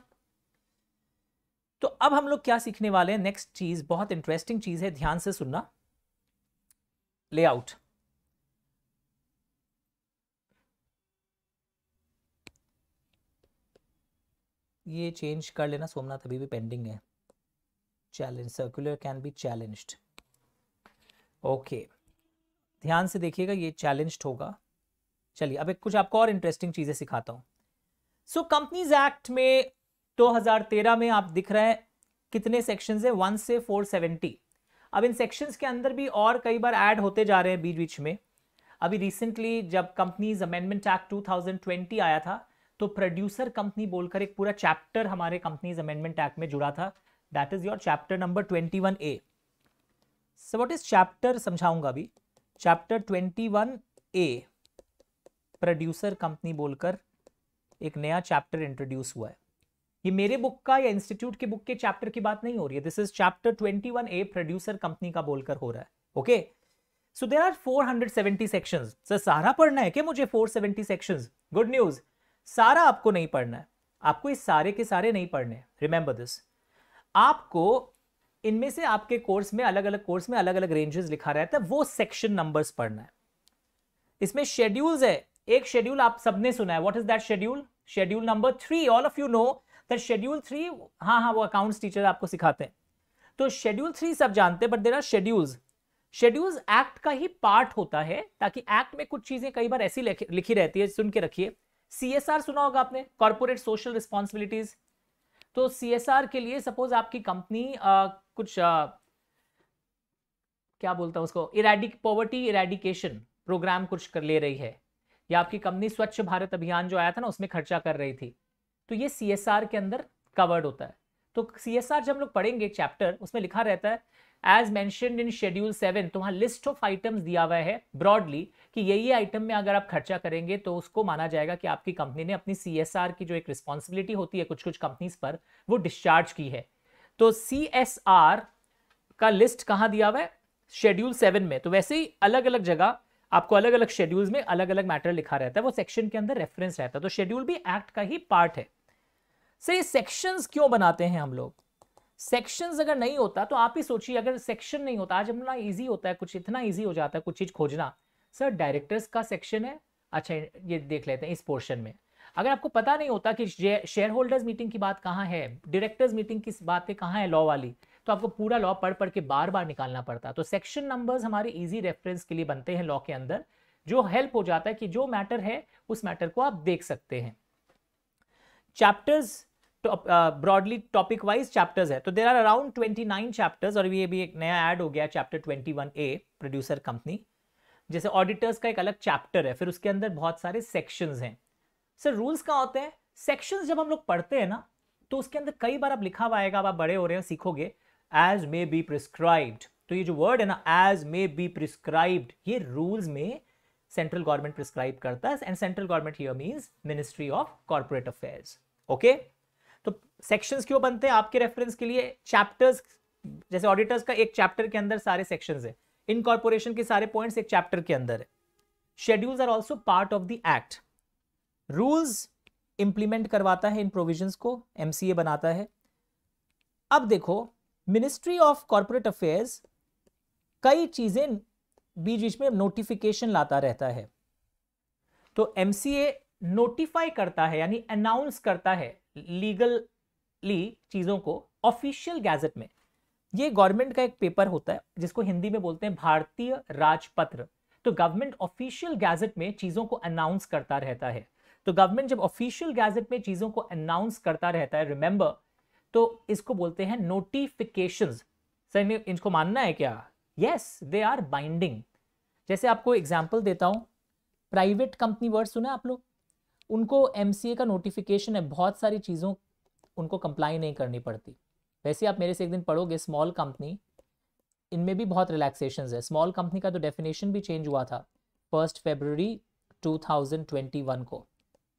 तो अब हम लोग क्या सीखने वाले हैं नेक्स्ट चीज बहुत इंटरेस्टिंग चीज है ध्यान से सुनना लेआउट ये चेंज कर लेना सोमनाथ अभी भी पेंडिंग है challenge circular can be challenged okay ध्यान से देखिएगा ये चैलेंज्ड होगा चलिए अब एक कुछ आपको और इंटरेस्टिंग चीजें सिखाता हूं सो कंपनीज एक्ट में 2013 में आप दिख रहे हैं कितने सेक्शंस है वन से फोर सेवेंटी अब इन सेक्शंस के अंदर भी और कई बार ऐड होते जा रहे हैं बीच बीच में अभी रिसेंटली जब कंपनीज अमेंडमेंट एक्ट 2020 आया था तो प्रोड्यूसर कंपनी बोलकर एक पूरा चैप्टर हमारे कंपनीज अमेंडमेंट एक्ट में जुड़ा था that is your chapter number twenty one A so what is chapter समझाऊंगा अभी chapter twenty one A producer company बोलकर एक नया चैप्टर इंट्रोड्यूस हुआ है ये मेरे बुक का या इंस्टीट्यूट के बुक के चैप्टर की बात नहीं हो रही है this is chapter twenty one A producer company का बोलकर हो रहा है okay so there are four hundred seventy section sir सारा पढ़ना है क्या मुझे four seventy section good news सारा आपको नहीं पढ़ना है आपको इस सारे के सारे नहीं पढ़ने रिमेंबर दिस आपको इनमें से आपके कोर्स में अलग अलग कोर्स में अलग अलग रेंजेस लिखा रहता है वो सेक्शन नंबर्स पढ़ना है इसमें शेड्यूल्स है एक शेड्यूल आप सबने सुना है what is that schedule schedule number three all of you know that schedule three हाँ हाँ वो अकाउंट्स टीचर आपको सिखाते हैं तो शेड्यूल थ्री सब जानते हैं but there are schedules schedules act का ही पार्ट होता है ताकि एक्ट में कुछ चीजें कई बार ऐसी लिखी रहती है सुन के रखिए सीएसआर सुना होगा आपने कॉर्पोरेट सोशल रिस्पॉन्सिबिलिटीज तो आर के लिए सपोज आपकी कंपनी कुछ आ, क्या बोलता है उसको इराडिक पॉवर्टी इराडिकेशन प्रोग्राम कुछ कर ले रही है या आपकी कंपनी स्वच्छ भारत अभियान जो आया था ना उसमें खर्चा कर रही थी तो ये सी के अंदर कवर्ड होता है तो सी जब हम लोग पढ़ेंगे चैप्टर उसमें लिखा रहता है as mentioned in schedule seven तो वहाँ लिस्ट ऑफ आइटम्स दिया हुआ है ब्रॉडली कि ये ये आइटम में अगर आप खर्चा करेंगे तो उसको माना जाएगा कि आपकी कंपनी ने अपनी सी की जो एक रिस्पॉन्सिबिलिटी होती है कुछ कुछ कंपनीज पर वो डिस्चार्ज की है तो सी का लिस्ट कहाँ दिया हुआ है शेड्यूल सेवन में तो वैसे ही अलग अलग जगह आपको अलग अलग शेड्यूल्स में अलग अलग मैटर लिखा रहता है वो सेक्शन के अंदर रेफरेंस रहता है तो शेड्यूल भी एक्ट का ही पार्ट है सर ये सेक्शंस क्यों बनाते हैं हम लोग सेक्शंस अगर नहीं होता तो आप ही सोचिए अगर सेक्शन नहीं होता आज अपना ईजी होता है कुछ इतना ईजी हो जाता है कुछ चीज़ खोजना सर डायरेक्टर्स का सेक्शन है अच्छा ये देख लेते हैं इस पोर्शन में अगर आपको पता नहीं होता कि शेयर होल्डर्स मीटिंग की बात कहाँ है डायरेक्टर्स मीटिंग की बात कहाँ है लॉ वाली तो आपको पूरा लॉ पढ़ पढ़ के बार बार निकालना पड़ता तो सेक्शन नंबर्स हमारे इजी रेफरेंस के लिए बनते हैं लॉ के अंदर जो हेल्प हो जाता है कि जो मैटर है उस मैटर को आप देख सकते हैं chapters broadly topic wise chapters है तो there are around twenty nine chapters और ये भी एक नया ऐड हो गया chapter twenty one A producer company जैसे ऑडिटर्स का एक अलग चैप्टर है फिर उसके अंदर बहुत सारे सेक्शंस हैं सर रूल्स क्या होते हैं सेक्शंस जब हम लोग पढ़ते हैं ना तो उसके अंदर कई बार आप लिखा हुआ आएगा आप बड़े हो रहे हैं सीखोगे एज मे बी प्रिस्क्राइब्ड तो ये जो वर्ड है ना एज मे बी प्रिस्क्राइब्ड ये रूल्स में सेंट्रल गवर्नमेंट प्रिस्क्राइब करता है and central government here means ministry of corporate affairs okay तो सेक्शंस क्यों बनते हैं आपके रेफरेंस के लिए चैप्टर्स जैसे ऑडिटर्स का एक चैप्टर के अंदर सारे सेक्शंस है इनकॉर्पोरेशन के सारे पॉइंट्स एक चैप्टर के अंदर है schedules are also part of the act rules implement करवाता है इन प्रोविजंस को एमसीए बनाता है अब देखो मिनिस्ट्री ऑफ कॉरपोरेट अफेयर्स कई चीजें बीच बीच में नोटिफिकेशन लाता रहता है तो एमसीए नोटिफाई करता है यानी अनाउंस करता है लीगली चीज़ों को ऑफिशियल गैजेट में ये गवर्नमेंट का एक पेपर होता है जिसको हिंदी में बोलते हैं भारतीय राजपत्र तो गवर्नमेंट ऑफिशियल गैजेट में चीज़ों को अनाउंस करता रहता है तो गवर्नमेंट जब ऑफिशियल गैजेट में चीज़ों को अनाउंस करता रहता है रिमेंबर तो इसको बोलते हैं नोटिफिकेशन सर इनको मानना है क्या यस दे आर बाइंडिंग जैसे आपको एग्जाम्पल देता हूं प्राइवेट कंपनी वर्ड सुना आप लोग उनको एम का नोटिफिकेशन है बहुत सारी चीज़ों उनको कंप्लाई नहीं करनी पड़ती वैसे आप मेरे से एक दिन पढ़ोगे स्मॉल कंपनी इनमें भी बहुत रिलैक्सेशन है स्मॉल कंपनी का तो डेफिनेशन भी चेंज हुआ था फर्स्ट फेबररी 2021 को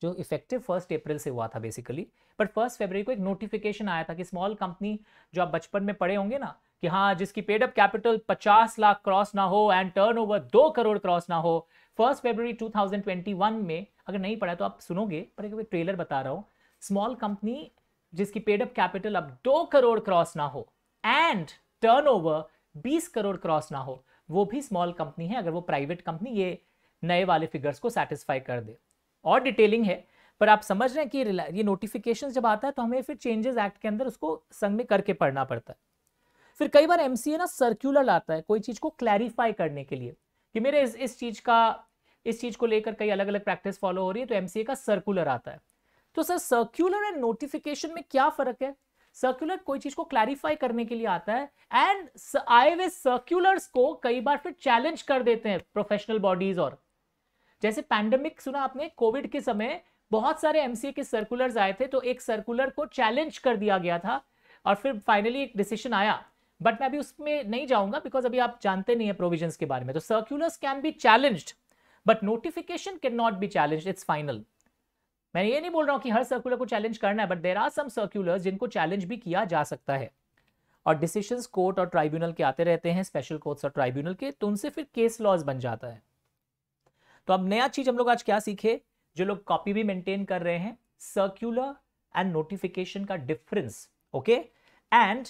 जो इफेक्टिव फर्स्ट अप्रैल से हुआ था बेसिकली बट फर्स्ट फेबररी को एक नोटिफिकेशन आया था कि स्मॉल कंपनी जो आप बचपन में पढ़े होंगे ना कि हाँ जिसकी paid up capital 50 lakh cross ना हो एंड टर्नओवर दो करोड़ क्रॉस ना हो फर्स्ट फेबररी 2021 में अगर नहीं पढ़ा तो आप सुनोगे पर एक ट्रेलर बता रहा हूँ स्मॉल कंपनी जिसकी पेड अप कैपिटल अब दो करोड़ क्रॉस ना हो एंड टर्नओवर 20 करोड़ क्रॉस ना हो वो भी स्मॉल कंपनी है अगर वो प्राइवेट कंपनी ये नए वाले फिगर्स को सेटिस्फाई कर दे और डिटेलिंग है पर आप समझ रहे हैं कि ये नोटिफिकेशन जब आता है तो हमें फिर चेंजेस एक्ट के अंदर उसको संग में करके पढ़ना पड़ता है फिर कई बार एमसीए ना सर्कुलर लाता है कोई चीज़ को क्लैरिफाई करने के लिए कि मेरे इस इस चीज़ का इस चीज़ को लेकर कई अलग अलग प्रैक्टिस फॉलो हो रही है तो एमसीए का सर्कुलर आता है तो सर सर्कुलर एंड नोटिफिकेशन में क्या फ़र्क है सर्कुलर कोई चीज़ को क्लैरिफाई करने के लिए आता है एंड आए हुए सर्क्यूलर को कई बार फिर चैलेंज कर देते हैं प्रोफेशनल बॉडीज और जैसे पैंडेमिक सुना आपने कोविड के समय बहुत सारे एमसीए के सर्कुलर आए थे तो एक सर्कुलर को चैलेंज कर दिया गया था और फिर फाइनली एक डिसीजन आया बट मैं अभी उसमें नहीं जाऊंगा बिकॉज अभी आप जानते नहीं है प्रोविजंस के बारे में तो circulars can be challenged but notification can not be challenge it's final मैं ये नहीं बोल रहा हूं कि हर सर्कुलर को चैलेंज करना है but there are some circular जिनको चैलेंज भी किया जा सकता है और डिसीशन कोर्ट और ट्राइब्यूनल के आते रहते हैं स्पेशल कोर्ट्स और ट्राइब्यूनल के तो उनसे फिर केस लॉज बन जाता है तो अब नया चीज हम लोग आज क्या सीखे जो लोग कॉपी भी मेंटेन कर रहे हैं सर्क्यूलर एंड नोटिफिकेशन का difference okay and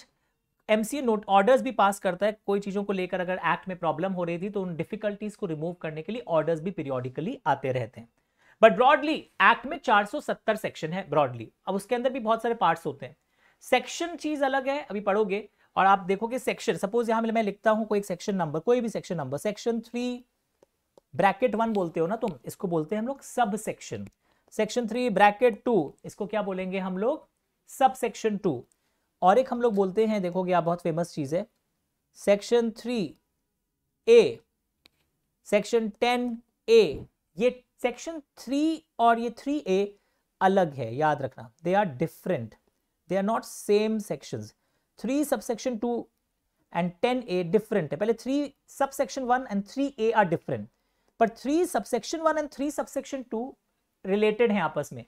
MCA note orders भी पास करता है कोई चीज़ों को लेकर अगर एक्ट में प्रॉब्लम हो रही थी तो उन डिफिकल्टीज को रिमूव करने के लिए ऑर्डर्स भी पीरियोडिकली आते रहते हैं बट ब्रॉडली एक्ट में 470 सेक्शन है ब्रॉडली अब उसके अंदर भी बहुत सारे पार्ट्स होते हैं सेक्शन चीज अलग है अभी पढ़ोगे और आप देखोगे सेक्शन सपोज यहां मैं लिखता हूं कोई सेक्शन नंबर कोई भी section number section three bracket one बोलते हो ना तुम इसको बोलते हैं हम लोग सब section section three bracket two इसको क्या बोलेंगे हम लोग सब सेक्शन टू और एक हम लोग बोलते हैं देखो कि आप बहुत फेमस चीज़ है section three A section ten A ये सेक्शन थ्री और ये थ्री ए अलग है याद रखना they are different they are not same section three sub section two and ten A different है पहले three sub section one and three A are different पर three sub section one and three sub section two related हैं आपस में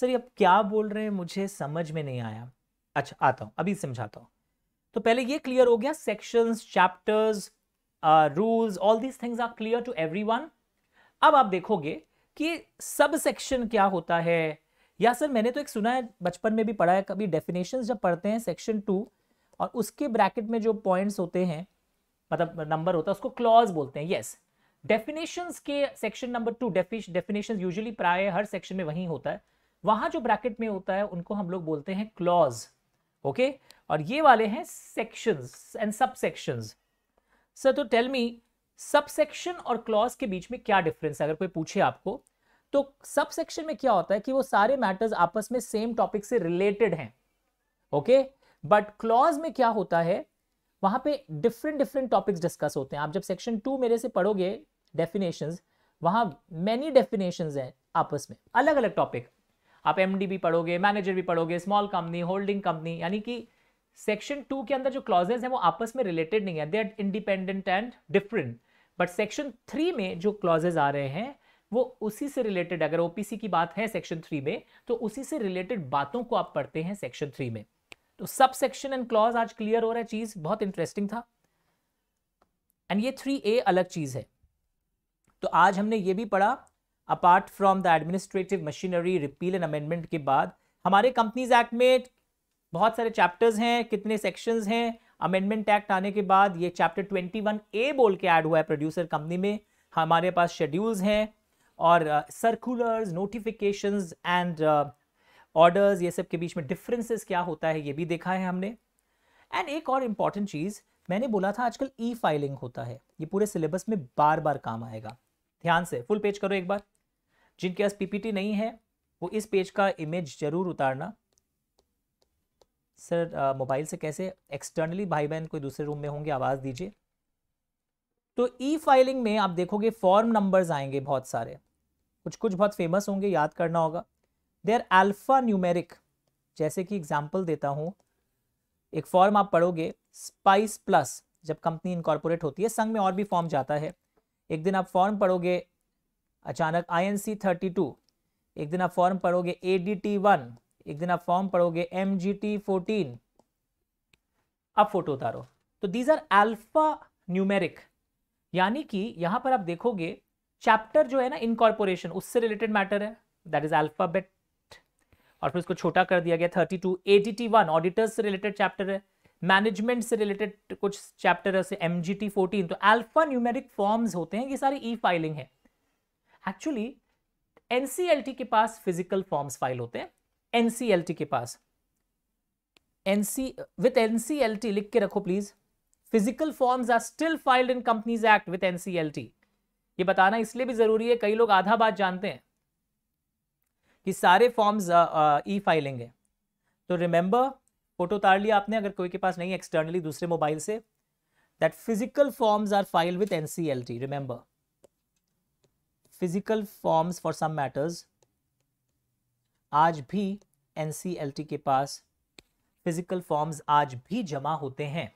सर ये अब क्या बोल रहे हैं मुझे समझ में नहीं आया अच्छा आता हूं अभी समझाता हूँ तो पहले ये क्लियर हो गया sections chapters rules all these things are clear to everyone अब आप देखोगे कि सब सेक्शन क्या होता है या सर मैंने तो एक सुना है बचपन में भी पढ़ा है कभी डेफिनेशन जब पढ़ते हैं सेक्शन टू और उसके ब्रैकेट में जो पॉइंट्स होते हैं मतलब नंबर होता है उसको क्लॉज बोलते हैं यस डेफिनेशन के section number two definition usually प्राय हर सेक्शन में वही होता है वहां जो ब्रैकेट में होता है उनको हम लोग बोलते हैं क्लॉज ओके और ये वाले हैं sections and sub sections sir तो टेल मी सब सेक्शन और क्लॉज के बीच में क्या डिफरेंस है अगर कोई पूछे आपको तो सब सेक्शन में क्या होता है कि वो सारे मैटर्स आपस में सेम टॉपिक से रिलेटेड हैं ओके बट क्लॉज में क्या होता है वहां पे डिफरेंट डिफरेंट टॉपिक्स डिस्कस होते हैं आप जब सेक्शन टू मेरे से पढ़ोगे डेफिनेशंस वहां मेनी डेफिनेशंस हैं आपस में अलग अलग टॉपिक आप एम भी पढ़ोगे मैनेजर भी पढ़ोगे स्मॉल कंपनी होल्डिंग कंपनी यानी कि सेक्शन टू के अंदर जो क्लॉजेज हैं वो आपस में रिलेटेड नहीं है they are independent and different but section three में जो क्लॉजेज आ रहे हैं वो उसी से रिलेटेड अगर ओपीसी की बात है सेक्शन थ्री में तो उसी से रिलेटेड बातों को आप पढ़ते हैं सेक्शन थ्री में तो सब सेक्शन एंड क्लॉज आज क्लियर हो रहा है चीज बहुत इंटरेस्टिंग था एंड ये थ्री ए अलग चीज है तो आज हमने ये भी पढ़ा apart from the administrative machinery repeal and amendment के बाद हमारे कंपनीज एक्ट में बहुत सारे चैप्टर्स हैं कितने सेक्शंस हैं अमेंडमेंट एक्ट आने के बाद ये चैप्टर ट्वेंटी वन ए बोल के ऐड हुआ है प्रोड्यूसर कंपनी में हमारे पास शेड्यूल्स हैं और सर्कुलर्स नोटिफिकेशंस एंड ऑर्डर्स ये सब के बीच में डिफरेंसेस क्या होता है ये भी देखा है हमने एंड एक और इम्पॉर्टेंट चीज़ मैंने बोला था आजकल ई फाइलिंग होता है ये पूरे सिलेबस में बार बार काम आएगा ध्यान से फुल पेज करो एक बार जिनके पास पीपीटी नहीं है वो इस पेज का इमेज जरूर उतारना सर मोबाइल से कैसे एक्सटर्नली भाई बहन कोई दूसरे रूम में होंगे आवाज़ दीजिए तो ई फाइलिंग में आप देखोगे फॉर्म नंबर्स आएंगे बहुत सारे कुछ कुछ बहुत फेमस होंगे याद करना होगा दे आर अल्फ़ा न्यूमेरिक जैसे कि एग्जाम्पल देता हूँ एक फॉर्म आप पढ़ोगे स्पाइस प्लस जब कंपनी इनकॉर्पोरेट होती है संघ में और भी फॉर्म जाता है एक दिन आप फॉर्म पढ़ोगे अचानक I N C thirty two एक दिन आप फॉर्म पढ़ोगे ए डी टी वन एक दिन आप फॉर्म पढ़ोगे एम जी टी फोर्टीन अब फोटो उतारो तो दीज आर एल्फा न्यूमेरिक यानी कि यहां पर आप देखोगे चैप्टर जो है ना इनकॉर्पोरेशन उससे रिलेटेड मैटर है दैट इज अल्फाबेट और फिर उसको छोटा कर दिया गया thirty two A D T one auditors से रिलेटेड चैप्टर है मैनेजमेंट से रिलेटेड कुछ चैप्टर है एम जी टी फोर्टीन तो अल्फा न्यूमेरिक फॉर्म्स होते हैं ये सारी ई फाइलिंग है एक्चुअली एनसीएलटी के पास फिजिकल फॉर्म्स फाइल होते हैं एनसीएलटी के पास एनसी विथ एनसीएलटी लिख के रखो please physical forms are still filed in companies act with NCLT ये बताना इसलिए भी जरूरी है कई लोग आधा बात जानते हैं कि सारे फॉर्म्स ई फाइलिंग है तो रिमेंबर फोटो उतार लिया आपने अगर कोई के पास नहीं एक्सटर्नली दूसरे मोबाइल से that physical forms are file with NCLT remember physical forms for some matters आज भी एनसीएलटी के पास फिजिकल फॉर्म्स आज भी जमा होते हैं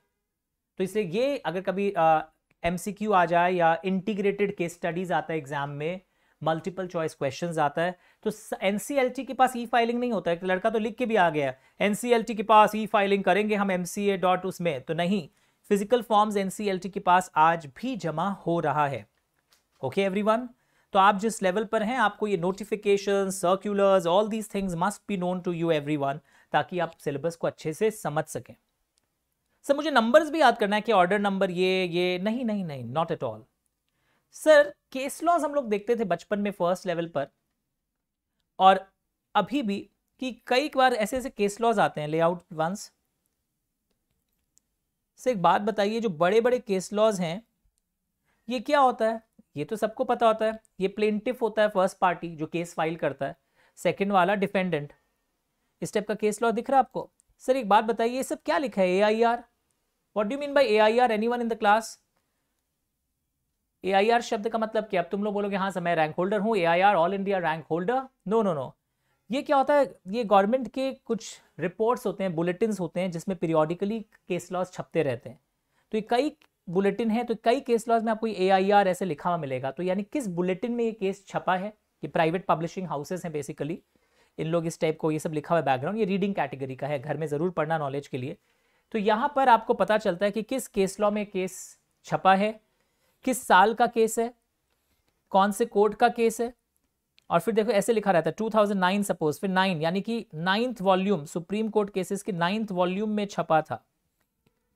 तो इसलिए ये अगर कभी एम uh, आ जाए या इंटीग्रेटेड केस स्टडीज आता है एग्जाम में मल्टीपल चॉइस क्वेश्चन आता है तो एन के पास ई फाइलिंग नहीं होता है तो लड़का तो लिख के भी आ गया एन के पास ई फाइलिंग करेंगे हम एम डॉट उसमें तो नहीं फिजिकल फॉर्म्स एन के पास आज भी जमा हो रहा है ओके एवरीवन तो आप जिस लेवल पर हैं आपको ये notification circulars all these things must be known to you every ताकि आप सिलेबस को अच्छे से समझ सकें सर मुझे नंबर्स भी याद करना है कि ऑर्डर नंबर ये ये नहीं नहीं नहीं not at all sir case laws हम लोग देखते थे बचपन में फर्स्ट लेवल पर और अभी भी कि कई बार ऐसे ऐसे केस लॉज आते हैं लेआउट वंस से एक बात बताइए जो बड़े बड़े केस लॉज हैं ये क्या होता है ये तो सबको पता होता है ये प्लेंटिफ होता है फर्स्ट पार्टी जो केस फाइल करता है सेकेंड वाला डिफेंडेंट इस टाइप का केस लॉ दिख रहा है आपको सर एक बात बताइए ये सब क्या लिखा है A I R what do mean by A I R any one in the class A I R शब्द का मतलब क्या अब तुम लोग बोलोगे हाँ सर मैं रैंक होल्डर हूँ A I R all India rank holder no no no ये क्या होता है ये गवर्नमेंट के कुछ रिपोर्ट्स होते हैं बुलेटिन होते हैं जिसमें पीरियोडिकली केस लॉस छपते रहते हैं तो ये कई बुलेटिन है तो कई केस लॉज में आपको ए आई आर ऐसे लिखा हुआ मिलेगा तो यानी किस बुलेटिन में ये केस छपा है ये प्राइवेट पब्लिशिंग हाउसेस हैं बेसिकली इन लोग इस टाइप को ये सब लिखा हुआ बैकग्राउंड ये रीडिंग कैटेगरी का है घर में ज़रूर पढ़ना नॉलेज के लिए तो यहाँ पर आपको पता चलता है कि किस केस लॉ में केस छपा है किस साल का केस है कौन से कोर्ट का केस है और फिर देखो ऐसे लिखा रहता है 2009 सपोज फिर नाइन यानी कि ninth volume supreme court cases के नाइन्थ वॉल्यूम में छपा था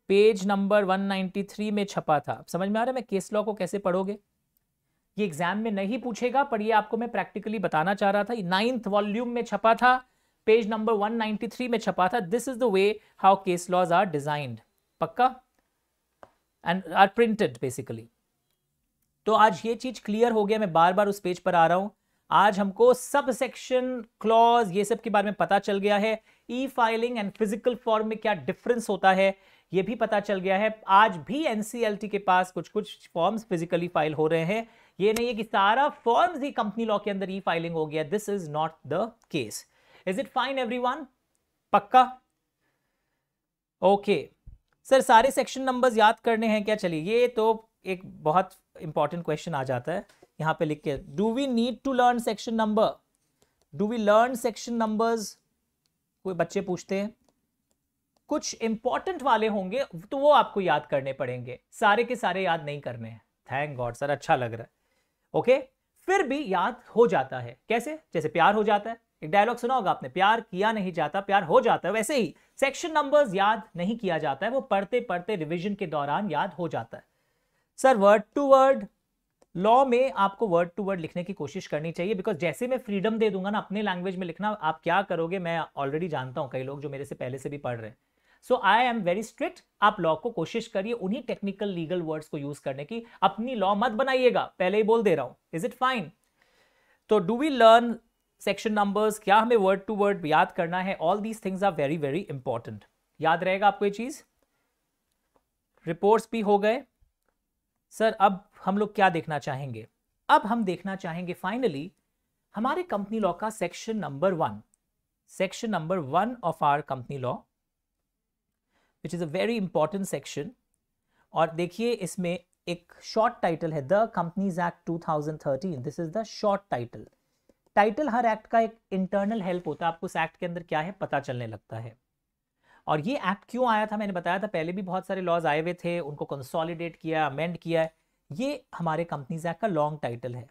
पेज नंबर 193 में छपा था समझ में आ रहा है मैं केस लॉ को कैसे पढ़ोगे ये एग्जाम में नहीं पूछेगा पर ये आपको मैं प्रैक्टिकली बताना चाह रहा था नाइन्थ वॉल्यूम में छपा था पेज नंबर 193 में छपा था this is the way how case laws are designed पक्का एंड आर प्रिंटेड बेसिकली तो आज ये चीज क्लियर हो गया मैं बार बार उस पेज पर आ रहा हूं आज हमको सब सेक्शन क्लॉज ये सब के बारे में पता चल गया है e filing and physical form में क्या डिफरेंस होता है ये भी पता चल गया है आज भी एनसीएलटी के पास कुछ कुछ फॉर्म्स फिजिकली फाइल हो रहे हैं ये नहीं है कि सारा फॉर्म्स ही कंपनी लॉ के अंदर ई फाइलिंग हो गया this is not the case is it fine every पक्का ओके सर सारे सेक्शन नंबर्स याद करने हैं क्या चलिए ये तो एक बहुत इंपॉर्टेंट क्वेश्चन आ जाता है यहां पे लिख के do we need to learn section number do we learn section numbers कोई बच्चे पूछते हैं कुछ इंपॉर्टेंट वाले होंगे तो वो आपको याद करने पड़ेंगे सारे के सारे याद नहीं करने हैं थैंक गॉड सर अच्छा लग रहा है ओके फिर भी याद हो जाता है कैसे जैसे प्यार हो जाता है एक डायलॉग सुना होगा आपने प्यार किया नहीं जाता प्यार हो जाता है वैसे ही सेक्शन नंबर्स याद नहीं किया जाता है वो पढ़ते पढ़ते रिवीजन के दौरान याद हो जाता है sir word to word law में आपको वर्ड टू वर्ड लिखने की कोशिश करनी चाहिए बिकॉज जैसे मैं फ्रीडम दे दूंगा ना अपने लैंग्वेज में लिखना आप क्या करोगे मैं ऑलरेडी जानता हूँ कई लोग जो मेरे से पहले से भी पढ़ रहे हैं so I am very strict आप लॉ को कोशिश करिए उन्हीं टेक्निकल लीगल वर्ड्स को यूज करने की अपनी लॉ मत बनाइएगा पहले ही बोल दे रहा हूं इज इट फाइन तो do we learn section numbers क्या हमें वर्ड टू वर्ड याद करना है all these things are very very important याद रहेगा आपको ये चीज रिपोर्ट्स भी हो गए सर अब हम लोग क्या देखना चाहेंगे अब हम देखना चाहेंगे फाइनली हमारे कंपनी लॉ का section number one section number one of our company law which is a very important section और देखिए इसमें एक शॉर्ट टाइटल है the companies act 2013 this is the short title title हर एक्ट का एक इंटरनल हेल्प होता है आपको उस एक्ट के अंदर क्या है पता चलने लगता है और ये एक्ट क्यों आया था मैंने बताया था पहले भी बहुत सारे लॉज आए हुए थे उनको कंसोलिडेट किया अमेंड किया है ये हमारे कंपनीज एक्ट का लॉन्ग टाइटल है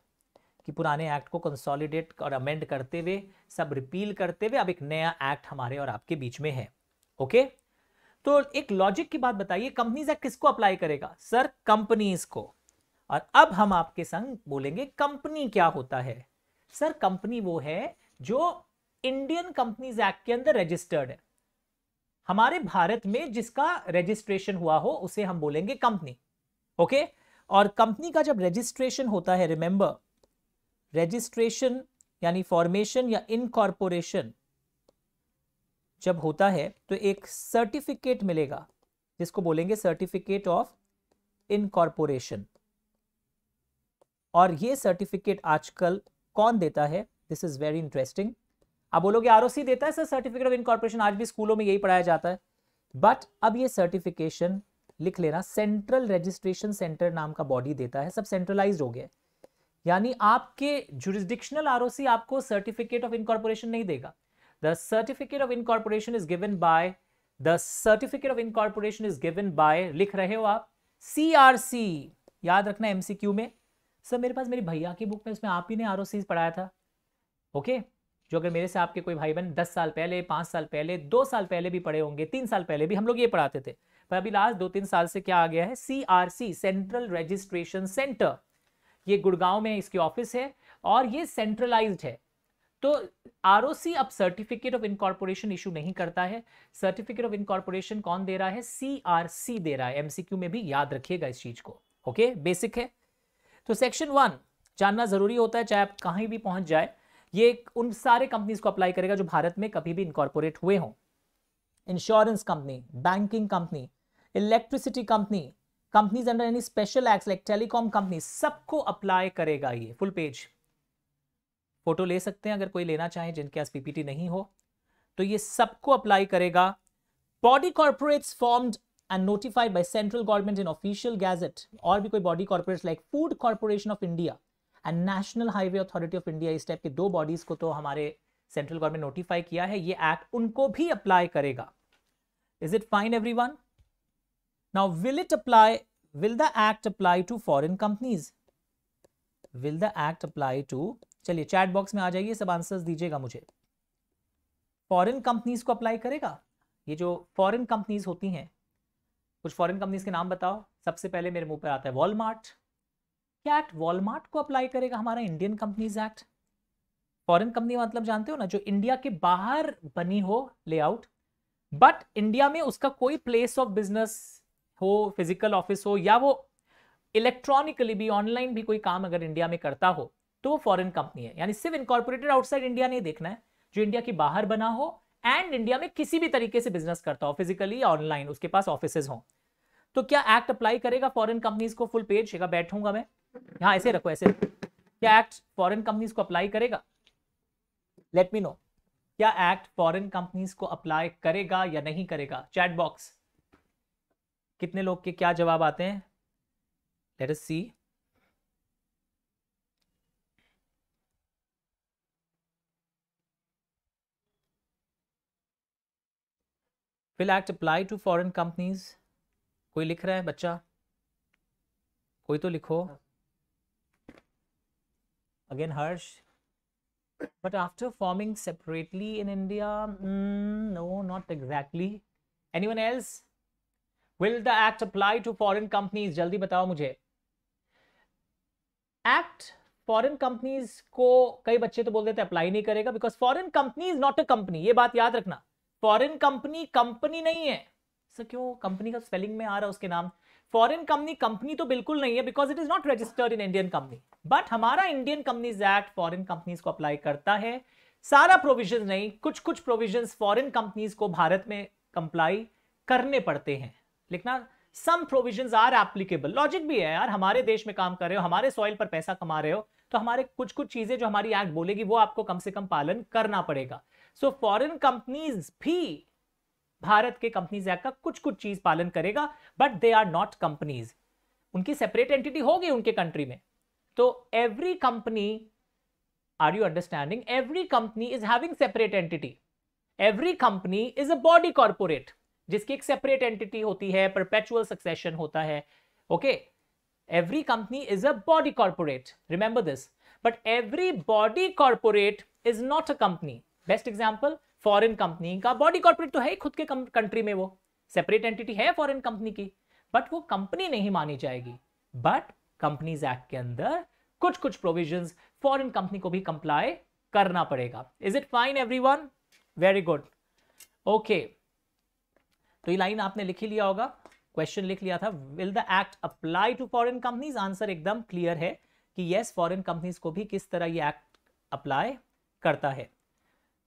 कि पुराने एक्ट को कंसोलिडेट और अमेंड करते हुए सब रिपील करते हुए अब एक नया एक्ट हमारे और आपके बीच में है ओके okay? तो एक लॉजिक की बात बताइए कंपनीज एक्ट किसको अप्लाई करेगा सर कंपनीज को और अब हम आपके संग बोलेंगे कंपनी क्या होता है सर कंपनी वो है जो इंडियन कंपनीज एक्ट के अंदर रजिस्टर्ड है हमारे भारत में जिसका रजिस्ट्रेशन हुआ हो उसे हम बोलेंगे कंपनी ओके और कंपनी का जब रजिस्ट्रेशन होता है रिमेंबर रजिस्ट्रेशन यानी फॉर्मेशन या इनकॉर्पोरेशन जब होता है तो एक सर्टिफिकेट मिलेगा जिसको बोलेंगे सर्टिफिकेट ऑफ इनकॉर्पोरेशन और ये सर्टिफिकेट आजकल कौन देता है दिस इज वेरी इंटरेस्टिंग आप बोलोगे आर देता है सर सर्टिफिकेट ऑफ इनकॉर्पोरेशन आज भी स्कूलों में यही पढ़ाया जाता है बट अब ये सर्टिफिकेशन लिख लेना सेंट्रल रजिस्ट्रेशन सेंटर नाम का बॉडी देता है सब सेंट्रलाइज हो गया यानी आपके जुरिस्डिक्शनल आर आपको सर्टिफिकेट ऑफ इनकॉर्पोरेशन नहीं देगा the certificate of incorporation is given by the certificate of incorporation is given by लिख रहे हो आप CRC याद रखना MCQ में सर मेरे पास मेरी भैया की बुक में उसमें आप ही ने आर पढ़ाया था ओके okay? जो अगर मेरे से आपके कोई भाई बहन दस साल पहले पाँच साल पहले दो साल पहले भी पढ़े होंगे तीन साल पहले भी हम लोग ये पढ़ाते थे पर अभी लास्ट दो तीन साल से क्या आ गया है C R C central registration centre ये गुड़गांव में इसकी ऑफिस है और ये सेंट्रलाइज्ड है तो आर अब सर्टिफिकेट ऑफ इनकॉर्पोरेशन इशू नहीं करता है सर्टिफिकेट ऑफ इनकॉर्पोरेशन कौन दे रहा है सी दे रहा है एमसीक्यू में भी याद रखिएगा इस चीज को ओके okay? बेसिक है तो सेक्शन वन जानना जरूरी होता है चाहे आप कहीं भी पहुंच जाए ये उन सारे कंपनीज को अप्लाई करेगा जो भारत में कभी भी इनकॉर्पोरेट हुए हों insurance company banking company electricity company companies under any special act like telecom company सबको अप्लाई करेगा ये फुल पेज फोटो ले सकते हैं अगर कोई लेना चाहे जिनके पास पीपीटी नहीं हो तो ये सबको अप्लाई करेगा body corporates formed and notified by central government in official gazette और भी कोई body corporate like food corporation of India and national highway authority of India इस टाइप के दो बॉडीज को तो हमारे सेंट्रल गवर्नमेंट नोटिफाई किया है ये एक्ट उनको भी अप्लाई करेगा is it fine everyone now will it apply will the act apply to foreign companies will the act apply to चलिए चैट बॉक्स में आ जाइए सब आंसर्स दीजिएगा मुझे फॉरेन कंपनीज को अप्लाई करेगा ये जो फॉरेन कंपनीज होती हैं कुछ फॉरेन कंपनीज के नाम बताओ सबसे पहले मेरे मुंह पर आता है वॉलमार्ट क्या एक्ट वॉलमार्ट को अप्लाई करेगा हमारा Indian companies act foreign company मतलब जानते हो ना जो इंडिया के बाहर बनी हो लेआउट बट इंडिया में उसका कोई प्लेस ऑफ बिजनेस हो फिजिकल ऑफिस हो या वो इलेक्ट्रॉनिकली भी ऑनलाइन भी कोई काम अगर इंडिया में करता हो तो वो फॉरन कंपनी है यानी सिर्फ इनकॉर्पोरेटेड आउटसाइड इंडिया नहीं देखना है जो इंडिया की बाहर बना हो एंड इंडिया में किसी भी तरीके से बिजनेस करता हो फिजिकली या ऑनलाइन उसके पास ऑफिस हो तो क्या एक्ट अप्लाई करेगा फॉरन कंपनीज को फुल पेज हेगा बैठूंगा मैं हाँ ऐसे रखो ऐसे रखो क्या एक्ट फॉरन कंपनीज को अप्लाई करेगा लेट मी नो क्या एक्ट फॉरेन कंपनीज को अप्लाई करेगा या नहीं करेगा चैट बॉक्स कितने लोग के क्या जवाब आते हैं let us see will act apply to foreign companies कोई लिख रहा है बच्चा कोई तो लिखो again Harsh but after forming separately in India no not exactly any one else will the act apply to foreign companies जल्दी बताओ मुझे एक्ट फॉरन कंपनीज को कई बच्चे तो बोल देते अप्लाई नहीं करेगा because foreign company is not a company ये बात याद रखना फॉरेन कंपनी कंपनी नहीं है सर क्यों कंपनी का स्पेलिंग में आ रहा है उसके नाम फॉरेन कंपनी कंपनी तो बिल्कुल नहीं है because it is not registered in Indian company but हमारा Indian companies act foreign companies को अप्लाई करता है सारा प्रोविजन नहीं कुछ कुछ प्रोविजन फॉरेन कंपनीज को भारत में कंप्लाई करने पड़ते हैं लिखना some provision are applicable logic भी है यार हमारे देश में काम कर रहे हो हमारे सॉइल पर पैसा कमा रहे हो तो हमारे कुछ कुछ चीजें जो हमारी एक्ट बोलेगी वो आपको कम से कम पालन करना पड़ेगा सो फॉरेन कंपनीज भी भारत के कंपनीज एक्ट का कुछ कुछ चीज पालन करेगा but they are not companies उनकी सेपरेट एंटिटी होगी उनके कंट्री में तो every company are you understanding every company is having separate entity every company is a body corporate जिसकी एक सेपरेट एंटिटी होती है परपेचुअल सक्सेशन होता है okay every company is a body corporate remember this but every body corporate is not a company best example foreign company का बॉडी कॉर्पोरेट तो है खुद के कंट्री में वो सेपरेट एंटिटी है फॉरिन कंपनी की बट वो कंपनी नहीं मानी जाएगी बट कंपनीज एक्ट के अंदर कुछ कुछ प्रोविजन फॉरिन कंपनी को भी कंप्लाई करना पड़ेगा is it fine everyone very good okay तो ये लाइन आपने लिखी लिया होगा क्वेश्चन लिख लिया था will the act apply to foreign companies answer एकदम क्लियर है कि यस फॉरिन कंपनीज को भी किस तरह ये एक्ट अप्लाई करता है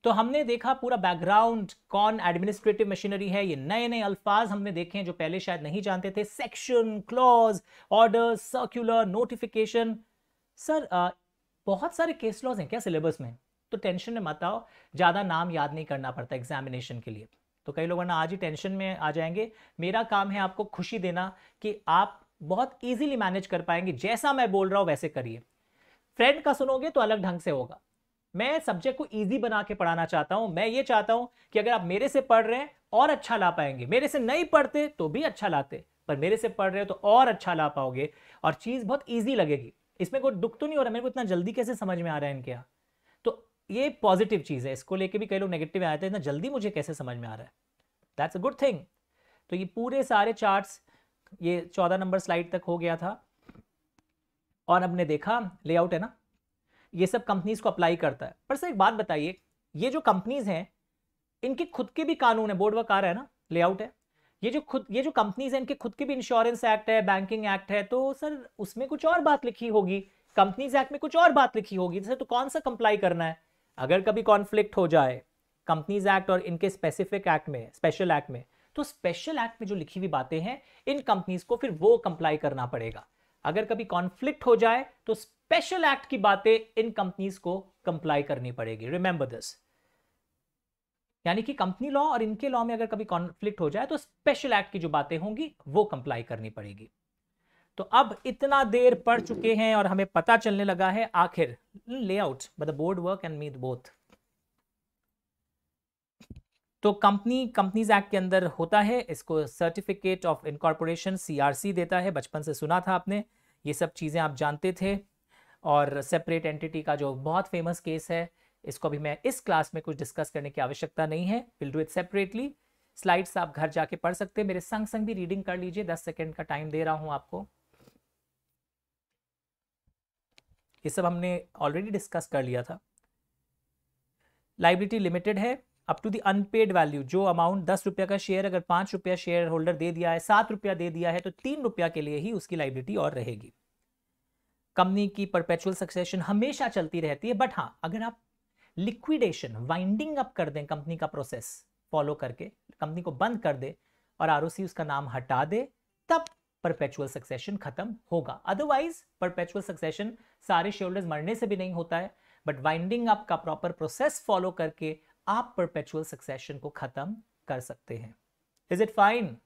तो हमने देखा पूरा बैकग्राउंड कौन एडमिनिस्ट्रेटिव मशीनरी है ये नए नए अल्फाज हमने देखे हैं जो पहले शायद नहीं जानते थे section clause order circular notification sir आ, बहुत सारे केस लॉज हैं क्या सिलेबस में तो टेंशन में मत आओ ज़्यादा नाम याद नहीं करना पड़ता एग्जामिनेशन के लिए तो कई लोग ना आज ही टेंशन में आ जाएंगे मेरा काम है आपको खुशी देना कि आप बहुत ईजिली मैनेज कर पाएंगे जैसा मैं बोल रहा हूँ वैसे करिए फ्रेंड का सुनोगे तो अलग ढंग से होगा मैं सब्जेक्ट को ईजी बना के पढ़ाना चाहता हूं मैं ये चाहता हूं कि अगर आप मेरे से पढ़ रहे हैं और अच्छा ला पाएंगे मेरे से नहीं पढ़ते तो भी अच्छा लाते पर मेरे से पढ़ रहे हो तो और अच्छा ला पाओगे और चीज़ बहुत ईजी लगेगी इसमें कोई दुख तो नहीं हो रहा मेरे को इतना जल्दी कैसे समझ में आ रहा है इनके यहाँ तो ये पॉजिटिव चीज़ है इसको लेके भी कई लोग नेगेटिव आए थे इतना जल्दी मुझे कैसे समझ में आ रहा है दैट्स अ गुड थिंग तो ये पूरे सारे चार्ट्स ये चौदह नंबर स्लाइड तक हो गया था और अब ने देखा लेआउट है ना ये सब कंपनीज को अप्लाई करता है पर सर एक बात बताइए ये जो कंपनीज हैं इनके खुद के भी कानून है बोर्ड वर्क आ रहा है ना लेआउट है ये जो खुद ये जो कंपनीज हैं इनके खुद के भी इंश्योरेंस एक्ट है बैंकिंग एक्ट है तो सर उसमें कुछ और बात लिखी होगी कंपनीज एक्ट में कुछ और बात लिखी होगी सर तो कौन सा कंप्लाई करना है अगर कभी कॉन्फ्लिक्ट हो जाए कंपनीज एक्ट और इनके स्पेसिफिक एक्ट में स्पेशल एक्ट में तो स्पेशल एक्ट में जो लिखी हुई बातें हैं इन कंपनीज को फिर वो कंप्लाई करना पड़ेगा अगर कभी कॉन्फ्लिक्ट हो जाए तो स्पेशल एक्ट की बातें इन कंपनीज को कंप्लाई करनी पड़ेगी रिमेंबर दिस यानी कि कंपनी लॉ और इनके लॉ में अगर कभी कॉन्फ्लिक्ट हो जाए तो स्पेशल एक्ट की जो बातें होंगी वो कंप्लाई करनी पड़ेगी तो अब इतना देर पढ़ चुके हैं और हमें पता चलने लगा है आखिर layout board work and meet both तो कंपनी कंपनीज एक्ट के अंदर होता है इसको सर्टिफिकेट ऑफ इनकॉर्पोरेशन सीआरसी देता है बचपन से सुना था आपने ये सब चीज़ें आप जानते थे और सेपरेट एंटिटी का जो बहुत फेमस केस है इसको भी मैं इस क्लास में कुछ डिस्कस करने की आवश्यकता नहीं है will do it separately slides आप घर जाके पढ़ सकते हैं मेरे संग संग भी रीडिंग कर लीजिए दस सेकेंड का टाइम दे रहा हूँ आपको ये सब हमने ऑलरेडी डिस्कस कर लिया था लाइबिलिटी लिमिटेड है up to the unpaid value जो अमाउंट दस रुपया का शेयर अगर पांच रुपया शेयर होल्डर दे दिया है सात रुपया दे दिया है तो तीन रुपया के लिए ही उसकी लाइबिलिटी और रहेगी कंपनी की परपेचुअल सक्सेशन हमेशा चलती रहती है बट हाँ अगर आप लिक्विडेशन वाइंडिंग अप कर दें कंपनी का प्रोसेस फॉलो करके कंपनी को बंद कर दे और आर उसका नाम हटा दे तब परपेचुअल सक्सेशन खत्म होगा अदरवाइज परपेचुअल सक्सेशन सारे शेयरहोल्डर्स मरने से भी नहीं होता है बट वाइंडिंग अप का प्रॉपर प्रोसेस फॉलो करके आप परपेचुअल सक्सेशन को खत्म कर सकते हैं इज इट फाइन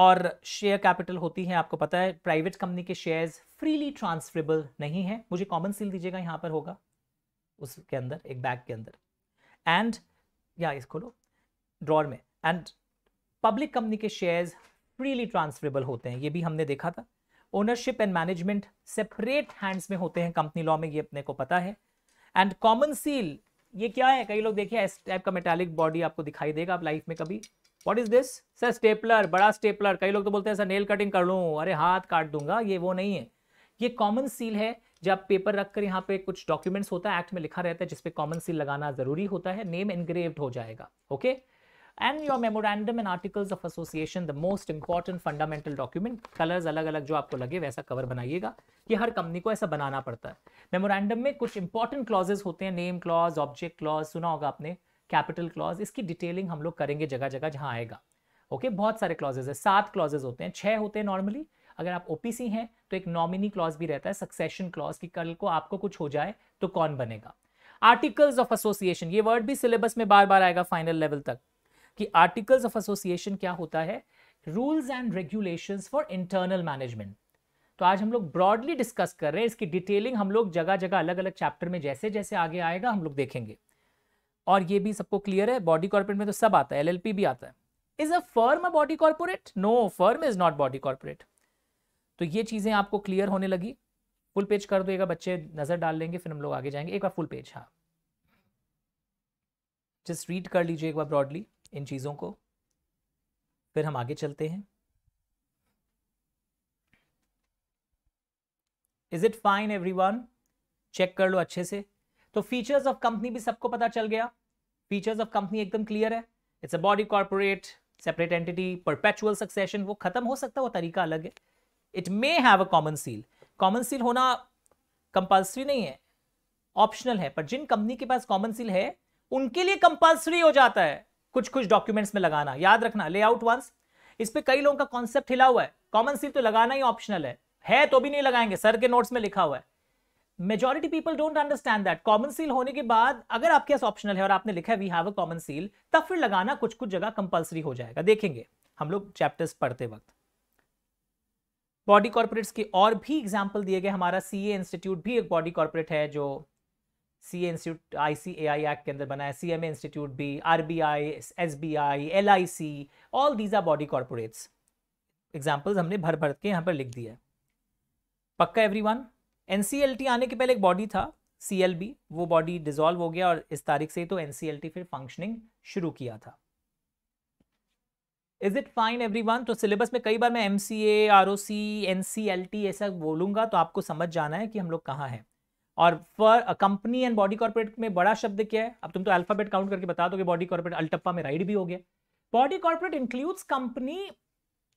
और शेयर कैपिटल होती है आपको पता है प्राइवेट कंपनी के शेयर्स फ्रीली ट्रांसफरेबल नहीं है मुझे कॉमन सील दीजिएगा यहां पर होगा उसके अंदर एक बैग के अंदर एंड या इसको लो ड्रॉर में एंड पब्लिक कंपनी के शेयर्स फ्रीली ट्रांसफरेबल होते हैं ये भी हमने देखा था ownership and management separate hands में होते हैं कंपनी लॉ में ये अपने को पता है एंड कॉमन सील ये क्या है कई लोग देखिए इस टाइप का मेटालिक बॉडी आपको दिखाई देगा आप लाइफ में कभी what is this sir stapler बड़ा स्टेपलर कई लोग तो बोलते हैं सर नेल कटिंग कर लूँ अरे हाथ काट दूंगा ये वो नहीं है ये कॉमन सील है जब आप पेपर रखकर यहाँ पे कुछ डॉक्यूमेंट्स होता है एक्ट में लिखा रहता है जिसपे कॉमन सील लगाना जरूरी होता है नेम इनग्रेव्ड हो जाएगा okay okay? And your memorandum and articles of association the most important fundamental document colours अलग अलग जो आपको लगे वैसा कवर बनाइएगा कि हर कंपनी को ऐसा बनाना पड़ता है मेमोरेंडम में कुछ इंपॉर्टेंट क्लॉजेस होते हैं नेम क्लॉज ऑब्जेक्ट क्लॉज सुना होगा आपने कैपिटल क्लॉज इसकी डिटेलिंग हम लोग करेंगे जगह जगह जहाँ आएगा ओके okay? बहुत सारे क्लॉजेज है सात क्लॉजेज होते हैं छः होते हैं नॉर्मली अगर आप ओपीसी हैं तो एक नॉमिनी क्लॉज भी रहता है सक्सेशन क्लॉज कि कल को आपको कुछ हो जाए तो कौन बनेगा आर्टिकल्स ऑफ एसोसिएशन ये वर्ड भी सिलेबस में बार बार आएगा फाइनल लेवल तक कि आर्टिकल्स ऑफ एसोसिएशन क्या होता है rules and regulation for internal management तो आज हम लोग ब्रॉडली डिस्कस कर रहे हैं इसकी डिटेलिंग हम लोग जगह जगह अलग अलग चैप्टर में जैसे जैसे आगे आएगा हम लोग देखेंगे और ये भी सबको क्लियर है बॉडी कॉर्पोरेट में तो सब आता है एलएलपी भी आता है is a firm a body corporate no firm is not body corporate तो ये चीजें आपको क्लियर होने लगी फुल पेज कर दो बच्चे नजर डाल लेंगे फिर हम लोग आगे जाएंगे एक बार फुल पेज हाँ जस्ट रीड कर लीजिए एक बार ब्रॉडली इन चीज़ों को फिर हम आगे चलते हैं is it fine everyone check कर लो अच्छे से तो फीचर्स ऑफ कंपनी भी सबको पता चल गया फीचर्स ऑफ कंपनी एकदम क्लियर है it's a body corporate separate entity perpetual succession वो खत्म हो सकता है वो तरीका अलग है it may have a common seal common seal होना कंपल्सरी नहीं है ऑप्शनल है पर जिन कंपनी के पास कॉमन सील है उनके लिए कंपल्सरी हो जाता है कुछ कुछ डॉक्यूमेंट्स में लगाना याद रखना लेआउट वंस इस पर कई लोगों का कॉन्सेप्ट हिला हुआ है कॉमन सी तो लगाना ही ऑप्शनल है है तो भी नहीं लगाएंगे सर के नोट्स में लिखा हुआ है majority people don't understand that common seal होने के बाद अगर आपके पास ऑप्शनल है और आपने लिखा है we have a common seal तब फिर लगाना कुछ कुछ जगह कंपलसरी हो जाएगा देखेंगे हम लोग चैप्टर्स पढ़ते वक्त बॉडी कॉर्पोरेट्स के और भी एग्जाम्पल दिए गए हमारा सी इंस्टीट्यूट भी एक बॉडी कॉर्पोरेट है जो सी institute I C A I act के अंदर बनाया सी एम ए इंस्टीट्यूट भी R B I S B I L I C all these are body corporates examples हमने भर भर के यहाँ पर लिख दिया है पक्का everyone N C L T आने के पहले एक बॉडी था सी एल बी वो बॉडी डिजोल्व हो गया और इस तारीख से तो एन सी एल टी फिर फंक्शनिंग शुरू किया था is it fine everyone तो सिलेबस में कई बार मैं M C A R O C N C L T ऐसा बोलूंगा तो आपको समझ जाना है कि हम लोग कहाँ हैं और for company and body corporate में बड़ा शब्द क्या है अब तुम तो अल्फाबेट काउंट करके बता दो बॉडी कॉर्पोरेट अल्टप्पा में राइड भी हो गया body corporate includes company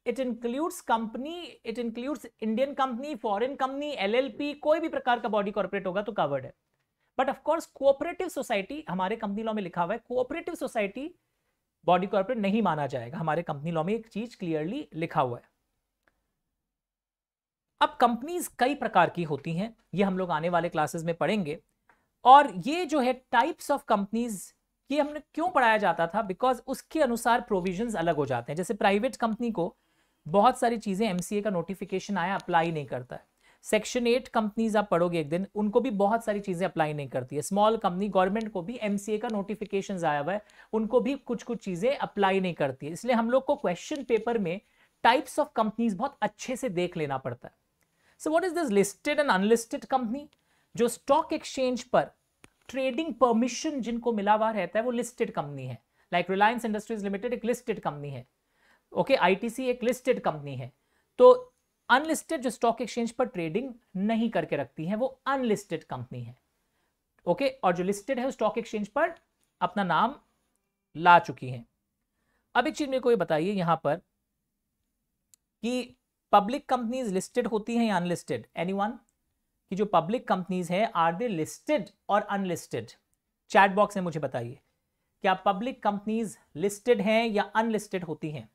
it includes company it includes Indian company foreign company LLP कोई भी प्रकार का बॉडी कॉर्पोरेट होगा तो कवर्ड है बट ऑफकोर्स कोऑपरेटिव सोसाइटी हमारे कंपनी लॉ में लिखा हुआ है कोऑपरेटिव सोसाइटी बॉडी कॉर्पोरेट नहीं माना जाएगा हमारे कंपनी लॉ में एक चीज क्लियरली लिखा हुआ है अब कंपनीज कई प्रकार की होती हैं ये हम लोग आने वाले क्लासेस में पढ़ेंगे और ये जो है टाइप्स ऑफ कंपनीज ये हमने क्यों पढ़ाया जाता था बिकॉज उसके अनुसार प्रोविजन अलग हो जाते हैं जैसे प्राइवेट कंपनी को बहुत सारी चीज़ें एम का नोटिफिकेशन आया अप्लाई नहीं करता है सेक्शन एट कंपनीज आप पढ़ोगे एक दिन उनको भी बहुत सारी चीज़ें अप्लाई नहीं करती है स्मॉल कंपनी गवर्नमेंट को भी एम का नोटिफिकेशन आया हुआ है उनको भी कुछ कुछ चीज़ें अप्लाई नहीं करती है इसलिए हम लोग को क्वेश्चन पेपर में टाइप्स ऑफ कंपनीज बहुत अच्छे से देख लेना पड़ता है so what is this listed and unlisted company जो स्टॉक एक्सचेंज पर ट्रेडिंग परमिशन जिनको मिला हुआ रहता है वो लिस्टेड कंपनी है लाइक रिलायंस इंडस्ट्रीज लिमिटेड एक लिस्टेड कंपनी है ओके okay, आई एक लिस्टेड कंपनी है तो अनलिस्टेड जो स्टॉक एक्सचेंज पर ट्रेडिंग नहीं करके रखती है वो अनलिस्टेड कंपनी है ओके okay? और जो लिस्टेड है स्टॉक एक्सचेंज पर अपना नाम ला चुकी है अब एक चीज मेरे को ये बताइए यहां पर कि पब्लिक कंपनीज लिस्टेड होती हैं या अनलिस्टेड एनीवन कि जो पब्लिक कंपनीज हैं आर दे लिस्टेड और अनलिस्टेड चैट बॉक्स में मुझे बताइए क्या पब्लिक कंपनीज लिस्टेड हैं या अनलिस्टेड होती हैं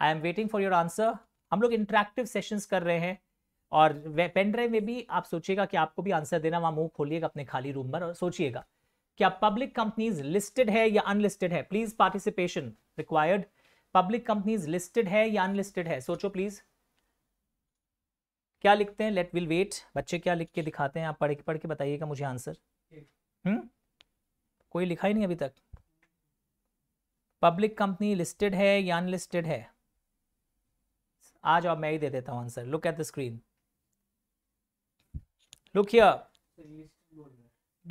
I am waiting for your answer हम लोग इंटरेक्टिव सेशंस कर रहे हैं और पेन ड्राइव में भी आप सोचिएगा कि आपको भी आंसर देना वहाँ मुंह खोलिएगा अपने खाली रूम पर और सोचिएगा क्या पब्लिक कंपनीज लिस्टेड है या अनलिस्टेड है please participation required public companies listed है या अनलिस्टेड है सोचो प्लीज क्या लिखते हैं लेट विल वेट बच्चे क्या लिख के दिखाते हैं आप पढ़ के पढ़ के बताइएगा मुझे आंसर हम्म कोई लिखा ही नहीं अभी तक पब्लिक कंपनी लिस्टेड है या अनलिस्टेड है आज जाओ मैं ही दे देता हूँ answer look at the screen look here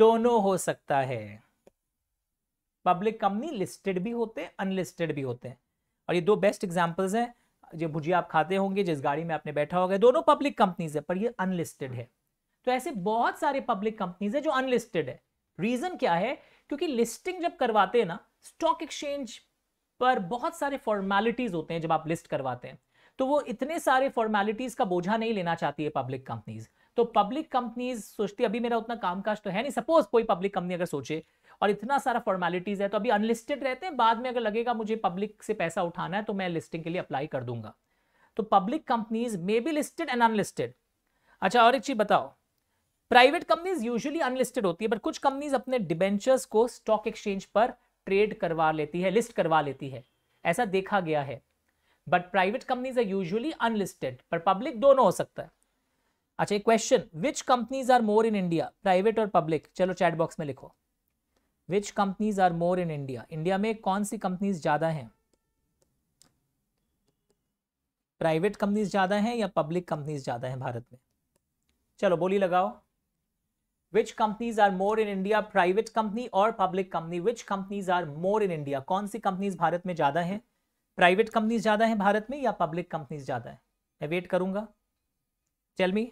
दोनों हो सकता है पब्लिक कंपनी लिस्टेड भी होते हैं अनलिस्टेड भी होते हैं और ये दो बेस्ट एग्जाम्पल्स हैं जो भुजिया आप खाते होंगे जिस गाड़ी में आपने बैठा होगा दोनों पब्लिक कंपनीज है पर ये अनलिस्टेड है तो ऐसे बहुत सारे पब्लिक कंपनीज है जो अनलिस्टेड है रीजन क्या है क्योंकि लिस्टिंग जब करवाते हैं ना स्टॉक एक्सचेंज पर बहुत सारे फॉर्मेलिटीज होते हैं जब आप लिस्ट करवाते हैं तो वो इतने सारे फॉर्मेलिटीज का बोझा नहीं लेना चाहती है पब्लिक कंपनीज तो पब्लिक कंपनीज सोचती अभी मेरा उतना कामकाज तो है नहीं सपोज कोई पब्लिक कंपनी अगर सोचे और इतना सारा फॉर्मेलिटीज है तो अभी अनलिस्टेड रहते हैं बाद में अगर लगेगा मुझे पब्लिक से पैसा उठाना है तो मैं लिस्टिंग के लिए अप्लाई कर दूंगा तो public companies may be listed and unlisted अच्छा और एक चीज बताओ प्राइवेट कंपनीज यूजुअली अनलिस्टेड होती है बट कुछ कंपनीज अपने डिबेंचर्स को स्टॉक एक्सचेंज पर ट्रेड करवा लेती है लिस्ट करवा लेती है ऐसा देखा गया है but private companies are usually unlisted पर पब्लिक दोनों हो सकता है अच्छा एक question which companies are more in India private और पब्लिक चलो चैट बॉक्स में लिखो which companies are more in India India में कौन सी कंपनीज ज़्यादा हैं प्राइवेट कंपनीज ज़्यादा हैं या पब्लिक कंपनीज ज़्यादा हैं भारत में चलो बोली लगाओ which companies are more in India private company और public company which companies are more in India कौन सी कंपनीज भारत में ज़्यादा हैं प्राइवेट कंपनीज ज़्यादा हैं भारत में या पब्लिक कंपनीज ज़्यादा हैं मैं वेट करूंगा चलमी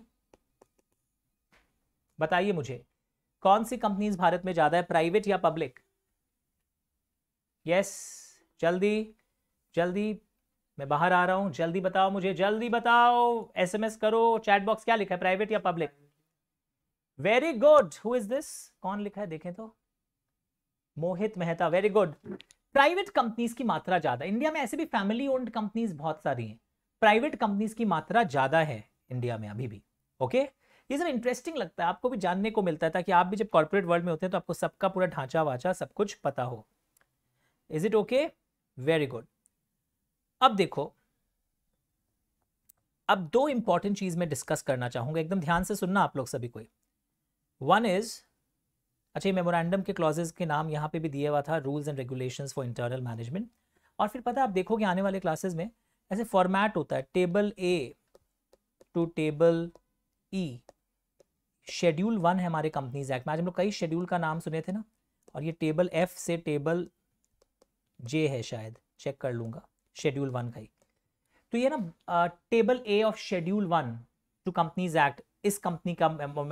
बताइए मुझे कौन सी कंपनीज भारत में ज्यादा है प्राइवेट या पब्लिक यस जल्दी जल्दी मैं बाहर आ रहा हूं जल्दी बताओ मुझे जल्दी बताओ एसएमएस करो चैट बॉक्स क्या लिखा है प्राइवेट या public very good who is this कौन लिखा है देखें तो Mohit Mehta very good private companies की मात्रा ज्यादा इंडिया में ऐसे भी फैमिली ओन्ड कंपनीज बहुत सारी हैं प्राइवेट कंपनीज की मात्रा ज्यादा है इंडिया में अभी भी ओके okay? ये सब इंटरेस्टिंग लगता है आपको भी जानने को मिलता है ताकि आप भी जब कॉर्पोरेट वर्ल्ड में होते हैं तो आपको सबका पूरा ढांचा वाचा सब कुछ पता हो is it okay very good अब देखो अब दो इंपॉर्टेंट चीज मैं डिस्कस करना चाहूंगा एकदम ध्यान से सुनना आप लोग सभी कोई वन इज अच्छा ये मेमोरेंडम के क्लॉजेज के नाम यहाँ पे भी दिया हुआ था rules and regulation for internal management और फिर पता आप देखोगे आने वाले क्लासेस में ऐसे फॉर्मेट होता है table A to table E schedule one है हमारे कंपनीज एक्ट में आज हम लोग कई शेड्यूल का नाम सुने थे ना और ये टेबल एफ से टेबल जे है शायद चेक कर लूंगा शेड्यूल वन का ही तो ये ना table A of schedule one to companies act इस कंपनी का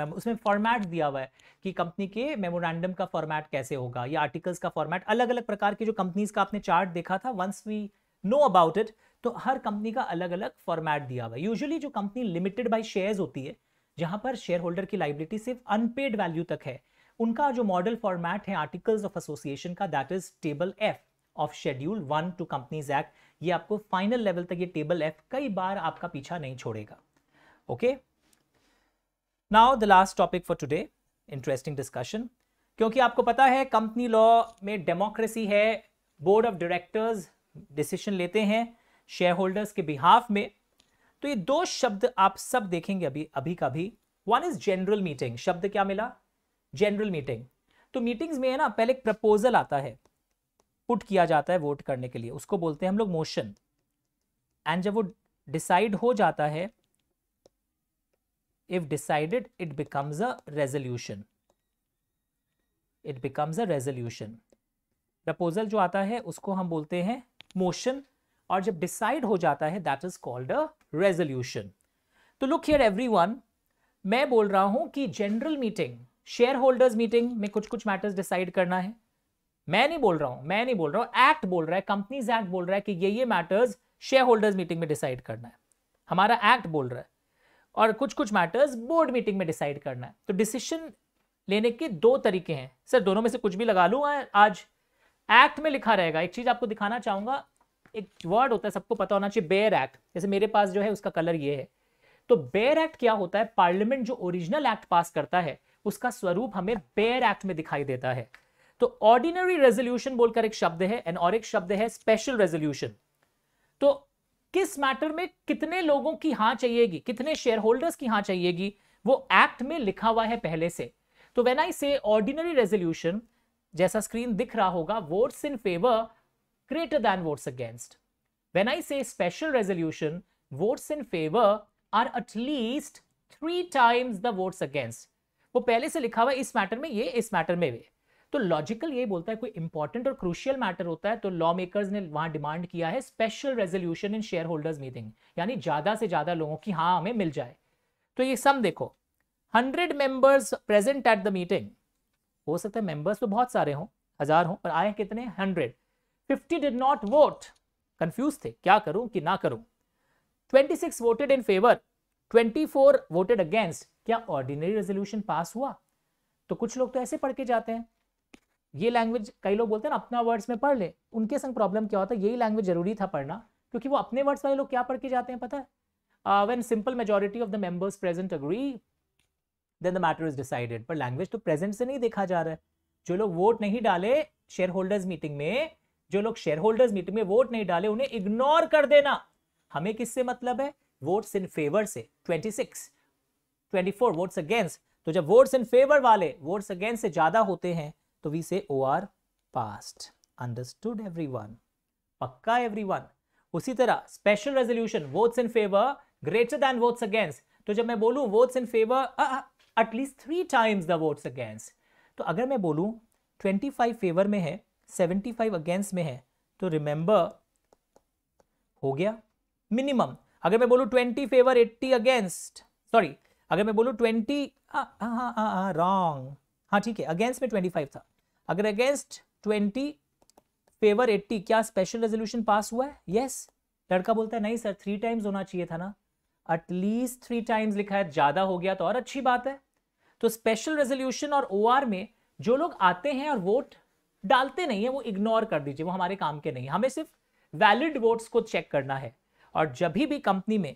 उसमें फॉर्मेट दिया हुआ है कि कंपनी के मेमोरेंडम का फॉर्मेट कैसे होगा या आर्टिकल्स का फॉर्मेट अलग अलग प्रकार के जो कंपनीज का आपने चार्ट देखा था once we know about it तो हर कंपनी का अलग अलग फॉर्मेट दिया हुआ है यूजुअली जो कंपनी लिमिटेड बाई शेयर्स होती है जहां पर शेयर होल्डर की लाइबिलिटी सिर्फ अनपेड वैल्यू तक है उनका जो मॉडल फॉर्मेट है आर्टिकल्स ऑफ एसोसिएशन का that is table F of schedule one to companies act ये आपको फाइनल लेवल तक ये टेबल एफ कई बार आपका पीछा नहीं छोड़ेगा okay now the last topic for today interesting discussion क्योंकि आपको पता है कंपनी लॉ में डेमोक्रेसी है बोर्ड ऑफ डायरेक्टर्स डिसीशन लेते हैं शेयर होल्डर्स के बिहाफ में तो ये दो शब्द आप सब देखेंगे अभी अभी का भी वन इज जनरल मीटिंग शब्द क्या मिला जनरल मीटिंग तो मीटिंग्स में है ना पहले एक प्रपोजल आता है पुट किया जाता है वोट करने के लिए उसको बोलते हैं हम लोग मोशन एंड जब वो डिसाइड हो जाता है if decided it becomes a resolution it becomes a resolution proposal जो आता है उसको हम बोलते हैं मोशन और जब डिसाइड हो जाता है that is called a resolution तो लुक हियर एवरीवन मैं बोल रहा हूं कि general meeting shareholders meeting में कुछ कुछ मैटर्स डिसाइड करना है मैं नहीं बोल रहा हूं मैं नहीं बोल रहा हूं एक्ट बोल रहा है कंपनीज एक्ट बोल रहा है कि ये ये मैटर्स शेयर होल्डर्स मीटिंग में डिसाइड करना है हमारा एक्ट बोल रहा है और कुछ कुछ मैटर्स बोर्ड मीटिंग में डिसाइड करना है तो डिसीशन लेने के दो तरीके हैं सर दोनों में से कुछ भी लगा लू आज एक्ट में लिखा रहेगा एक चीज आपको दिखाना चाहूंगा एक वर्ड होता है सबको पता होना चाहिए बेयर एक्ट जैसे मेरे पास जो है उसका कलर ये है तो बेयर एक्ट क्या होता है पार्लियामेंट जो ओरिजिनल एक्ट पास करता है उसका स्वरूप हमें बेयर एक्ट में दिखाई देता है तो ऑर्डिनरी रेजोल्यूशन बोलकर एक शब्द है एंड और एक शब्द है स्पेशल रेजोल्यूशन तो किस मैटर में कितने लोगों की हाँ चाहिएगी कितने शेयर होल्डर्स की हाँ चाहिएगी वो एक्ट में लिखा हुआ है पहले से तो वेन आई से ऑर्डिनरी रेजोल्यूशन जैसा स्क्रीन दिख रहा होगा votes in favour greater than votes against. When I say special resolution, votes in favor are at least three times the votes against. वो पहले से लिखा हुआ इस मैटर में ये इस मैटर में भी तो लॉजिकल ये बोलता है कोई इंपॉर्टेंट और क्रूशियल मैटर होता है तो लॉ मेकर्स ने वहां डिमांड किया है special resolution in shareholders meeting यानी ज्यादा से ज्यादा लोगों की हाँ हमें मिल जाए तो ये सम देखो hundred members present at the meeting हो सकता है मेंबर्स तो बहुत सारे हों हजार हों पर आए कितने hundred 50 did not vote confused थे क्या करूं कि ना करूं 26 voted in favor 24 voted against क्या ऑर्डिनरी रेजोल्यूशन पास हुआ तो कुछ लोग तो ऐसे पढ़ के जाते हैं ये लैंग्वेज कई लोग बोलते हैं ना अपना वर्ड्स में पढ़ ले उनके संग प्रॉब्लम क्या होता है यही लैंग्वेज जरूरी था पढ़ना क्योंकि वो अपने वर्ड्स वाले लोग क्या पढ़ के जाते हैं पता है when simple majority of the members present agree then the matter is decided पर लैंग्वेज तो प्रेजेंट से नहीं देखा जा रहा है जो लोग वोट नहीं डाले शेयर होल्डर्स मीटिंग में जो लोग शेयर होल्डर्स मीटिंग में वोट नहीं डाले उन्हें इग्नोर कर देना हमें किससे मतलब है वोट्स इन फेवर से 26 24 वोट्स अगेंस्ट तो जब वोट्स इन फेवर वाले वोट्स अगेंस्ट से ज्यादा होते हैं तो we say O R passed understood every पक्का एवरी उसी तरह special resolution votes in favour greater than votes against तो जब मैं बोलू votes in favour at least three times the votes against तो अगर मैं बोलूं 25 फेवर में है सेवेंटी फाइव अगेंस्ट में है तो रिमेंबर हो गया मिनिमम अगर मैं बोलू twenty favour eighty against sorry अगर मैं बोलू ट्वेंटी रॉन्ग हाँ ठीक है अगेंस्ट में ट्वेंटी फाइव था अगर अगेंस्ट ट्वेंटी फेवर एट्टी क्या स्पेशल रेजोल्यूशन पास हुआ है यस yes. लड़का बोलता है नहीं सर थ्री टाइम्स होना चाहिए था ना एटलीस्ट थ्री टाइम्स लिखा है ज़्यादा हो गया तो और अच्छी बात है तो स्पेशल रेजोल्यूशन और ओ में जो लोग आते हैं और वोट डालते नहीं है वो इग्नोर कर दीजिए वो हमारे काम के नहीं हमें सिर्फ वैलिड वोट्स को चेक करना है और जब भी कंपनी में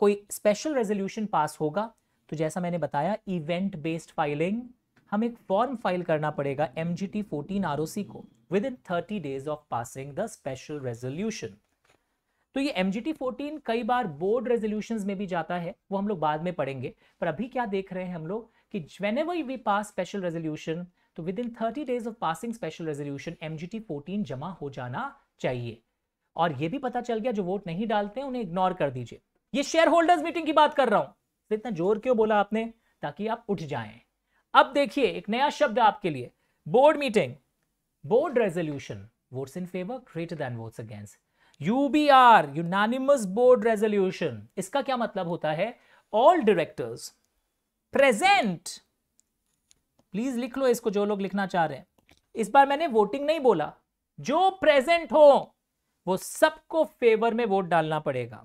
कोई स्पेशल रेजोल्यूशन पास होगा तो जैसा मैंने बताया इवेंट बेस्ड फाइलिंग हम एक फॉर्म फाइल करना पड़ेगा M G T fourteen R को within thirty days of passing the special resolution तो ये एम जी टी फोर्टीन कई बार बोर्ड रेजोल्यूशन में भी जाता है वो हम लोग बाद में पढ़ेंगे पर अभी क्या देख रहे हैं हम लोग कि whenever we pass special resolution तो within thirty days of passing special resolution M G fourteen जमा हो जाना चाहिए और यह भी पता चल गया जो वोट नहीं डालते उन्हें इग्नोर कर दीजिए ये शेयर होल्डर्स मीटिंग की बात कर रहा हूं तो इतना जोर क्यों बोला आपने ताकि आप उठ जाएं अब देखिए एक नया शब्द आपके लिए board meeting board resolution votes in favour greater than votes against UBR unanimous board resolution इसका क्या मतलब होता है ऑल डायरेक्टर्स प्रेजेंट प्लीज लिख लो इसको जो लोग लिखना चाह रहे हैं इस बार मैंने वोटिंग नहीं बोला जो प्रेजेंट हो वो सबको फेवर में वोट डालना पड़ेगा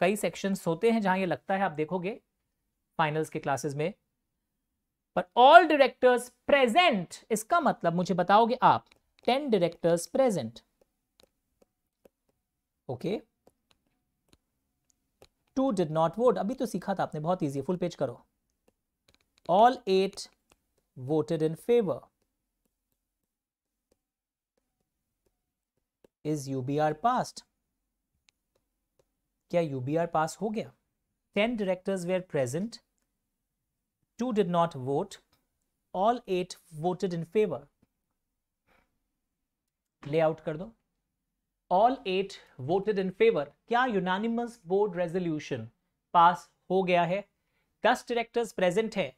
कई सेक्शंस होते हैं जहां ये लगता है आप देखोगे फाइनल्स के क्लासेस में पर ऑल डायरेक्टर्स प्रेजेंट इसका मतलब मुझे बताओगे आप ten directors present okay two did not vote अभी तो सीखा था आपने बहुत ईजी फुल पेज करो all eight voted in favor. Is UBR passed? kya UBR pass ho gaya 10 directors were present. Two did not vote. All eight voted in favor. Layout कर दो all eight voted in favour क्या यूनानिमस बोर्ड रेजोल्यूशन पास हो गया है दस डायरेक्टर्स प्रेजेंट है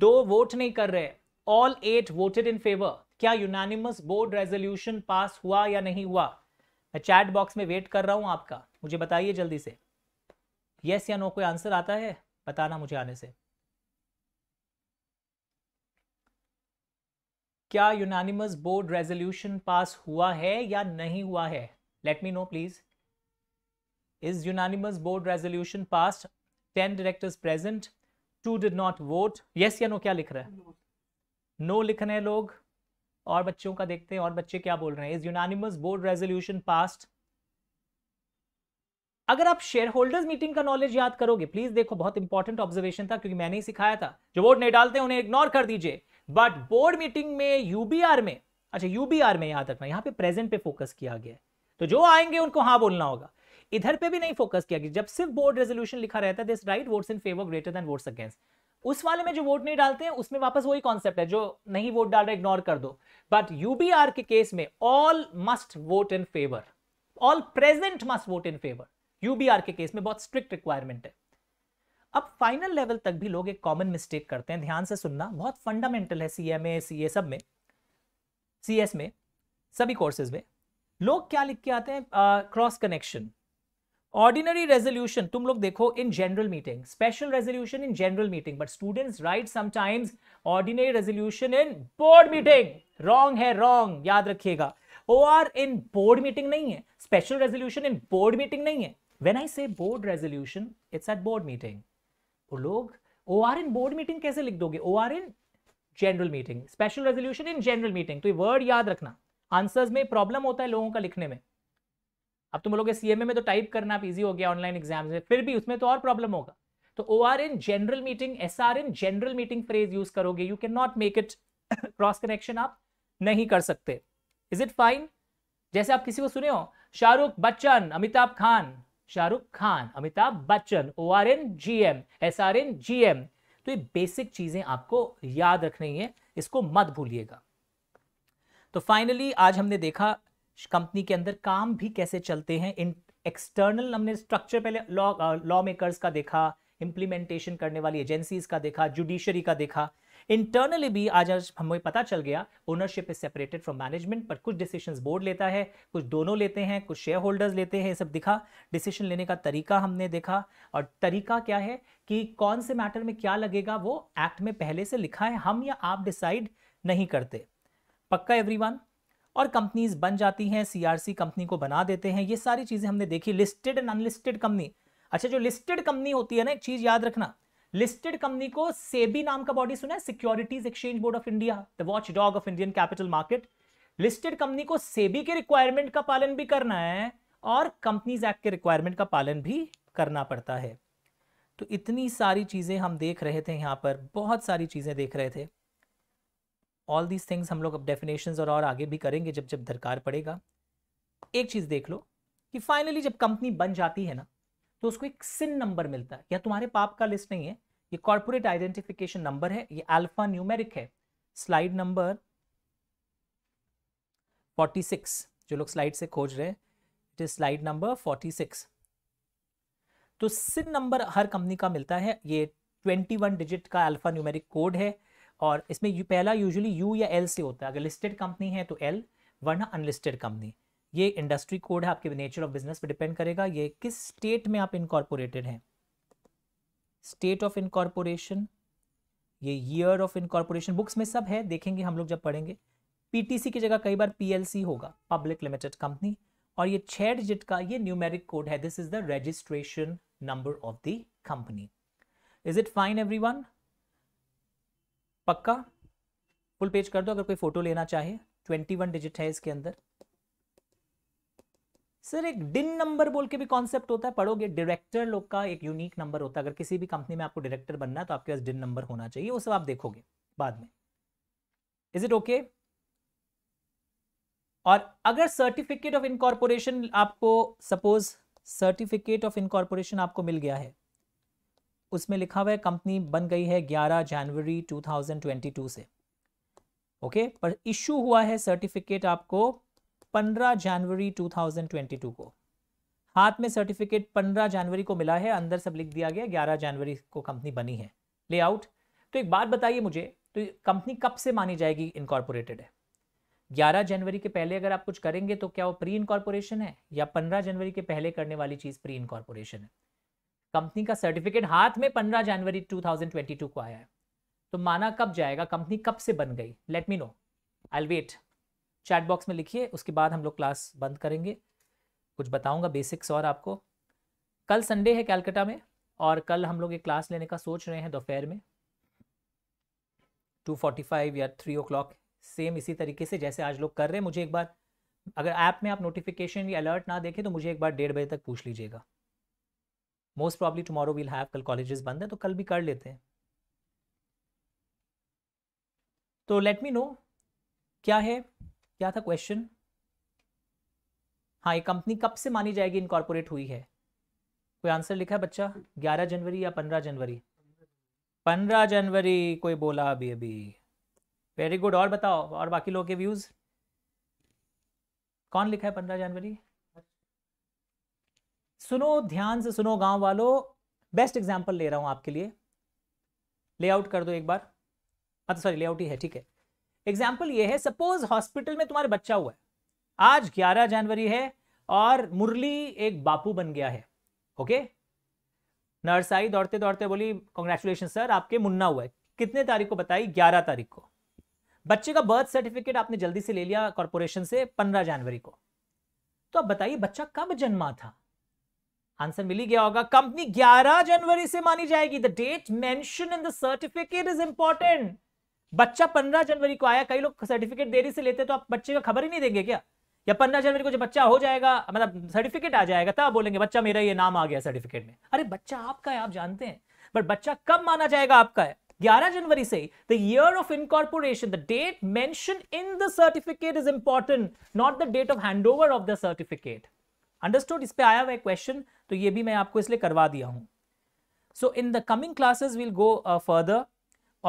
दो वोट नहीं कर रहे all eight voted in favour क्या यूनानिमस बोर्ड रेजोल्यूशन पास हुआ या नहीं हुआ मैं चैट बॉक्स में वेट कर रहा हूं आपका मुझे बताइए जल्दी से यस या नो कोई आंसर आता है बताना मुझे आने से क्या यूनानिमस बोर्ड रेजोल्यूशन पास हुआ है या नहीं हुआ है let me know please is unanimous board resolution pass ten directors present two did not vote yes या नो क्या लिख रहा है नो no. no लिख रहे हैं लोग और बच्चों का देखते हैं और बच्चे क्या बोल रहे हैं is unanimous board resolution passed अगर आप शेयर होल्डर्स मीटिंग का नॉलेज याद करोगे प्लीज देखो बहुत इंपॉर्टेंट ऑब्जर्वेशन था क्योंकि मैंने ही सिखाया था जो वोट नहीं डालते उन्हें इग्नोर कर दीजिए बट बोर्ड मीटिंग में यूबीआर में अच्छा यूबीआर में याद रखना यहाँ पे प्रेजेंट पे फोकस किया गया है तो जो आएंगे उनको हाँ बोलना होगा इधर पे भी नहीं फोकस किया कि जब सिर्फ बोर्ड रेजोल्यूशन लिखा रहता है this right votes in favour greater than votes against उस वाले में जो वोट नहीं डालते हैं उसमें वापस वही कॉन्सेप्ट है जो नहीं वोट डाल रहे इग्नोर कर दो बट यूबीआर के केस में all must vote in favour all present must vote in favour UBR के केस में बहुत स्ट्रिक्ट रिक्वायरमेंट है अब फाइनल लेवल तक भी लोग एक कॉमन मिस्टेक करते हैं ध्यान से सुनना बहुत फंडामेंटल है सी एम ए सी ए सब में सी एस में सभी कोर्सेज में लोग क्या लिख के आते हैं क्रॉस कनेक्शन ऑर्डिनरी रेजोल्यूशन तुम लोग देखो in general meeting special resolution in general meeting but students right sometimes ordinary resolution in board meeting wrong है रॉन्ग याद रखिएगा O R in board meeting नहीं है special resolution in board meeting नहीं है when I say board resolution it's at board meeting वो लोग O R in board meeting कैसे लिख दोगे O R in general meeting special resolution in general meeting तो ये वर्ड याद रखना आंसर्स में प्रॉब्लम होता है लोगों का लिखने में अब तुम लोग सीएमए में तो टाइप करना आप इजी हो गया ऑनलाइन एग्जाम में फिर भी उसमें तो और प्रॉब्लम होगा तो O R in general meeting S R in general meeting phrase use करोगे you can not make it cross connection आप नहीं कर सकते इज इट फाइन जैसे आप किसी को सुने हो Shahrukh Bachchan Amitabh Khan Shahrukh Khan Amitabh Bachchan O R N G M S R N G M तो ये बेसिक चीजें आपको याद रखनी है इसको मत भूलिएगा तो फाइनली आज हमने देखा कंपनी के अंदर काम भी कैसे चलते हैं इन एक्सटर्नल हमने स्ट्रक्चर पहले लॉ लॉ मेकर्स का देखा इंप्लीमेंटेशन करने वाली एजेंसीज का देखा जुडिशरी का देखा इंटरनली भी आज आज हमें पता चल गया ownership is separated from management पर कुछ डिसीजंस बोर्ड लेता है कुछ दोनों लेते हैं कुछ शेयर होल्डर्स लेते हैं ये सब दिखा डिसीजन लेने का तरीका हमने देखा और तरीका क्या है कि कौन से मैटर में क्या लगेगा वो एक्ट में पहले से लिखा है हम या आप डिसाइड नहीं करते पक्का एवरीवन और कंपनीज बन जाती हैं सीआरसी कंपनी को बना देते हैं ये सारी चीज़ें हमने देखी लिस्टेड एंड अनलिस्टेड कंपनी अच्छा जो लिस्टेड कंपनी होती है ना एक चीज़ याद रखना लिस्टेड कंपनी को सेबी नाम का बॉडी सुना है securities exchange board of India the watchdog of Indian capital market listed company को सेबी के रिक्वायरमेंट का पालन भी करना है और कंपनीज एक्ट के रिक्वायरमेंट का पालन भी करना पड़ता है तो इतनी सारी चीज़ें हम देख रहे थे यहां पर बहुत सारी चीज़ें देख रहे थे ऑल दीज थिंग्स हम लोग अब डेफिनेशन और और आगे भी करेंगे जब जब दरकार पड़ेगा एक चीज़ देख लो कि फाइनली जब कंपनी बन जाती है ना तो उसको एक सिन नंबर मिलता है या तुम्हारे पाप का लिस्ट नहीं है ये कॉर्पोरेट आइडेंटिफिकेशन नंबर है ये अल्फा न्यूमेरिक है स्लाइड नंबर 46 जो लोग स्लाइड से खोज रहे हैं इट इज स्लाइड नंबर 46 तो सिन नंबर हर कंपनी का मिलता है ये 21 डिजिट का अल्फा न्यूमेरिक कोड है और इसमें यू पहला यूजुअली यू या एल से होता है अगर लिस्टेड कंपनी है तो एल वरना अनलिस्टेड कंपनी ये इंडस्ट्री कोड है आपके नेचर ऑफ बिजनेस पे डिपेंड करेगा ये किस स्टेट में आप इनकॉर्पोरेटेड हैं स्टेट ऑफ इनकॉर्पोरेशन ये ईयर ऑफ इनकॉर्पोरेशन बुक्स में सब है देखेंगे हम लोग जब पढ़ेंगे पीटीसी की जगह कई बार पीएलसी होगा पब्लिक लिमिटेड कंपनी और ये छह डिजिट का ये न्यूमेरिक कोड है this is the registration number of the company is it fine every पक्का फुल पेज कर दो अगर कोई फोटो लेना चाहे ट्वेंटी वन डिजिट है इसके अंदर सर एक डिन नंबर बोल के भी कॉन्सेप्ट होता है पढ़ोगे डायरेक्टर लोग का एक यूनिक नंबर होता है अगर किसी भी कंपनी में आपको डायरेक्टर बनना है तो आपके पास डिन नंबर होना चाहिए वो सब आप देखोगे बाद में इज इट ओके और अगर सर्टिफिकेट ऑफ इनकॉर्पोरेशन आपको सपोज सर्टिफिकेट ऑफ इनकॉर्पोरेशन आपको मिल गया है उसमें लिखा हुआ है कंपनी बन गई है 11 जनवरी 2022 से ओके पर इशू हुआ है सर्टिफिकेट आपको 15 जनवरी 2022 को हाथ में सर्टिफिकेट 15 जनवरी को मिला है अंदर सब लिख दिया गया 11 जनवरी को कंपनी बनी है लेआउट तो एक बात बताइए मुझे तो कंपनी कब से मानी जाएगी इनकॉर्पोरेटेड है 11 जनवरी के पहले अगर आप कुछ करेंगे तो क्या वो प्री इनकॉर्पोरेशन है या 15 जनवरी के पहले करने वाली चीज़ प्री इनकॉर्पोरेशन है कंपनी का सर्टिफिकेट हाथ में पंद्रह जनवरी टू थाउजेंड ट्वेंटी टू को आया है तो माना कब जाएगा कंपनी कब से बन गई let me know I wait chat box में लिखिए उसके बाद हम लोग क्लास बंद करेंगे कुछ बताऊंगा बेसिक्स और आपको कल संडे है कैलकाटा में और कल हम लोग एक क्लास लेने का सोच रहे हैं दोपहर में टू फोर्टी फाइव या थ्री ओ सेम इसी तरीके से जैसे आज लोग कर रहे हैं मुझे एक बार अगर ऐप में आप नोटिफिकेशन या अलर्ट ना देखें तो मुझे एक बार डेढ़ बजे तक पूछ लीजिएगा most probably tomorrow will have कल कॉलेजेस बंद है तो कल भी कर लेते हैं तो लेट मी नो क्या है क्या था क्वेश्चन हाँ ये कंपनी कब से मानी जाएगी इनकॉर्पोरेट हुई है कोई आंसर लिखा है बच्चा 11 जनवरी या 15 जनवरी 15 जनवरी कोई बोला अभी अभी वेरी गुड और बताओ और बाकी लोगों के व्यूज़ कौन लिखा है पंद्रह जनवरी सुनो ध्यान से सुनो गांव वालों बेस्ट एग्जाम्पल ले रहा हूं आपके लिए लेआउट कर दो एक बार अच्छा सॉरी लेआउट ही है ठीक है एग्जाम्पल ये है सपोज हॉस्पिटल में तुम्हारे बच्चा हुआ है आज 11 जनवरी है और मुरली एक बापू बन गया है ओके नर्स आई दौड़ते दौड़ते बोली कॉन्ग्रेचुलेशन सर आपके मुन्ना हुआ है कितने तारीख को बताई ग्यारह तारीख को बच्चे का बर्थ सर्टिफिकेट आपने जल्दी से ले लिया कॉरपोरेशन से पंद्रह जनवरी को तो अब बताइए बच्चा कब जन्मा था आंसर मिल ही गया होगा कंपनी 11 जनवरी से मानी जाएगी the date mention in the certificate is important बच्चा 15 जनवरी को आया कई लोग सर्टिफिकेट देरी से लेते तो आप बच्चे का खबर ही नहीं देंगे क्या या पंद्रह जनवरी को जब बच्चा हो जाएगा मतलब सर्टिफिकेट आ जाएगा तब बोलेंगे बच्चा मेरा ये नाम आ गया सर्टिफिकेट में अरे बच्चा आपका है आप जानते हैं बट बच्चा कब माना जाएगा आपका है 11 जनवरी से the year of incorporation the date mention in the certificate is important not the date of handover of the certificate understood इस पे आया हुआ क्वेश्चन तो ये भी मैं आपको इसलिए करवा दिया हूँ so in the coming classes will go further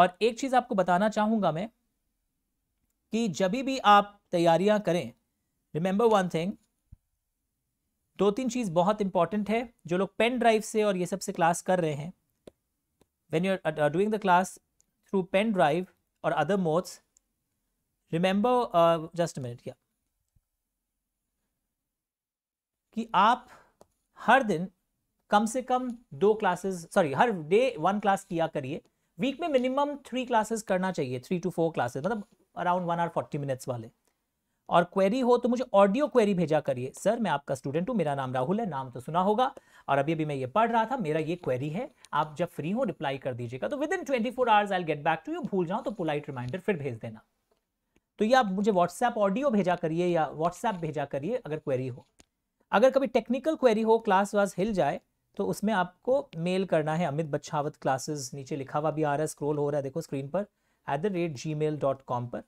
और एक चीज़ आपको बताना चाहूँगा मैं कि जब भी आप तैयारियाँ करें रिमेंबर वन थिंग दो तीन चीज़ बहुत इंपॉर्टेंट है जो लोग पेन ड्राइव से और ये सब से क्लास कर रहे हैं when you are doing the class through pen drive और other modes remember just minute या कि आप हर दिन कम से कम दो क्लासेस सॉरी हर डे वन क्लास किया करिए वीक में मिनिमम थ्री क्लासेस करना चाहिए थ्री टू फोर क्लासेस मतलब around one or forty minutes वाले और क्वेरी हो तो मुझे ऑडियो क्वेरी भेजा करिए सर मैं आपका स्टूडेंट हूँ मेरा नाम राहुल है नाम तो सुना होगा और अभी अभी मैं ये पढ़ रहा था मेरा ये क्वेरी है आप जब फ्री हो रिप्लाई कर दीजिएगा तो within twenty four hours I get back to you भूल जाऊँ तो पोलाइट रिमाइंडर फिर भेज देना तो ये आप मुझे व्हाट्सएप ऑडियो भेजा करिए या व्हाट्सएप भेजा करिए अगर क्वेरी हो अगर कभी टेक्निकल क्वेरी हो क्लास वास हिल जाए तो उसमें आपको मेल करना है अमित बच्छावत क्लासेस नीचे लिखा हुआ भी आ रहा है स्क्रोल हो रहा है देखो स्क्रीन पर at the rate gmail dot com पर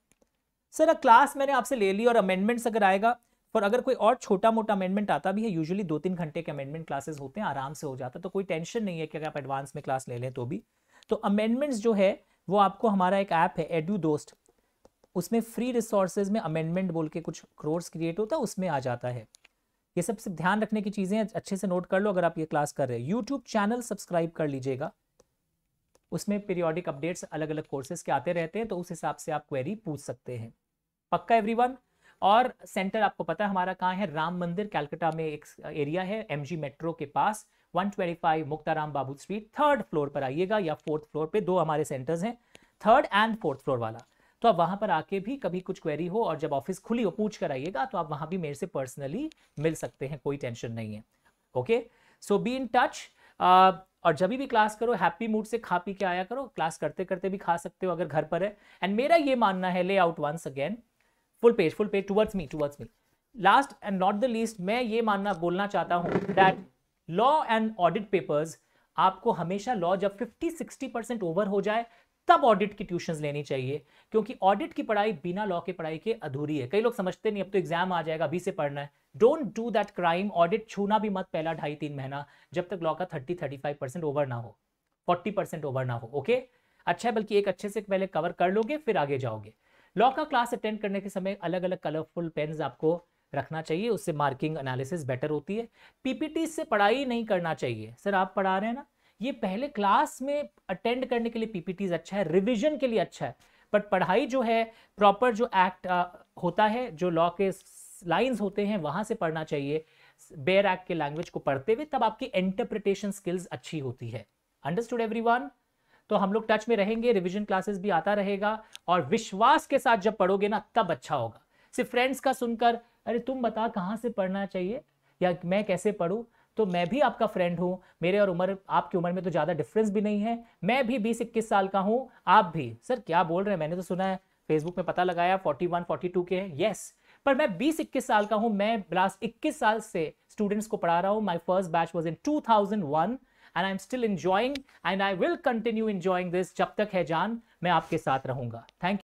सर अ क्लास मैंने आपसे ले ली और अमेंडमेंट्स अगर आएगा और अगर कोई और छोटा मोटा अमेंडमेंट आता भी है यूजुअली दो तीन घंटे के अमेंडमेंट क्लासेस होते हैं आराम से हो जाता तो कोई टेंशन नहीं है कि अगर आप एडवांस में क्लास ले लें तो भी तो अमेंडमेंट्स जो है वो आपको हमारा एक ऐप है एडू दोस्त उसमें फ्री रिसोर्सेज में अमेंडमेंट बोल के कुछ क्रोर्स क्रिएट होता है उसमें आ जाता है ये सब सिर्फ ध्यान रखने की चीज़ें अच्छे से नोट कर लो अगर आप ये क्लास कर रहे हैं यूट्यूब चैनल सब्सक्राइब कर लीजिएगा उसमें पीरियोडिक अपडेट्स अलग अलग कोर्सेज के आते रहते हैं तो उस हिसाब से आप क्वेरी पूछ सकते हैं पक्का एवरीवन और सेंटर आपको पता है हमारा कहाँ है राम मंदिर कैलकाटा में एक एरिया है एमजी मेट्रो के पास 125 Muktaram Babu street third floor पर आइएगा या फोर्थ फ्लोर पे दो हमारे सेंटर्स हैं थर्ड एंड फोर्थ फ्लोर वाला तो आप वहां पर आके भी कभी कुछ क्वेरी हो और जब ऑफिस खुली हो पूछ कर आइएगा तो आप वहां भी मेरे से पर्सनली मिल सकते हैं कोई टेंशन नहीं है okay so be in touch और जब भी क्लास करो हैप्पी मूड से खा पी के आया करो क्लास करते करते भी खा सकते हो अगर घर पर है एंड मेरा ये मानना है layout once again full page full page towards me towards me last and not the least मैं ये मानना बोलना चाहता हूँ that law and audit papers आपको हमेशा लॉ जब 50-60 परसेंट ओवर हो जाए तब ऑडिट की ट्यूशन लेनी चाहिए क्योंकि ऑडिट की पढ़ाई बिना लॉ की पढ़ाई के अधूरी है कई लोग समझते नहीं अब तो एग्जाम आ जाएगा अभी से पढ़ना है don't do that crime audit छूना भी मत पहला ढाई तीन महीना जब तक लॉ का thirty thirty five percent over ना हो फोर्टी परसेंट ओवर ना हो ओके अच्छा है बल्कि एक अच्छे से पहले कवर कर लोगे फिर आगे जाओगे लॉ का क्लास अटेंड करने के समय अलग अलग कलरफुल पेन्स आपको रखना चाहिए उससे मार्किंग एनालिसिस बेटर होती है पीपीटी से पढ़ाई नहीं करना चाहिए सर आप पढ़ा रहे हैं ना ये पहले क्लास में अटेंड करने के लिए पीपीटीज अच्छा है रिविजन के लिए अच्छा है बट पढ़ाई जो है प्रॉपर जो एक्ट होता है जो लॉ के लाइंस होते हैं वहाँ से पढ़ना चाहिए बेयर एक्ट के लैंग्वेज को पढ़ते हुए तब आपकी इंटरप्रिटेशन स्किल्स अच्छी होती है अंडरस्टूड एवरी तो हम लोग टच में रहेंगे रिवीजन क्लासेस भी आता रहेगा और विश्वास के साथ जब पढ़ोगे ना तब अच्छा होगा सिर्फ फ्रेंड्स का सुनकर अरे तुम बता कहाँ से पढ़ना चाहिए या मैं कैसे पढ़ूँ तो मैं भी आपका फ्रेंड हूं मेरे और उम्र आपकी उम्र में तो ज़्यादा डिफरेंस भी नहीं है मैं भी बीस इक्कीस साल का हूं आप भी सर क्या बोल रहे हैं मैंने तो सुना है फेसबुक में पता लगाया फोर्टी वन फोर्टी टू के है येस पर मैं बीस इक्कीस साल का हूं मैं लास्ट इक्कीस साल से स्टूडेंट्स को पढ़ा रहा हूं my first batch was in two thousand one and I am still enjoying and I will continue enjoying this जब तक है जान मैं आपके साथ रहूंगा थैंक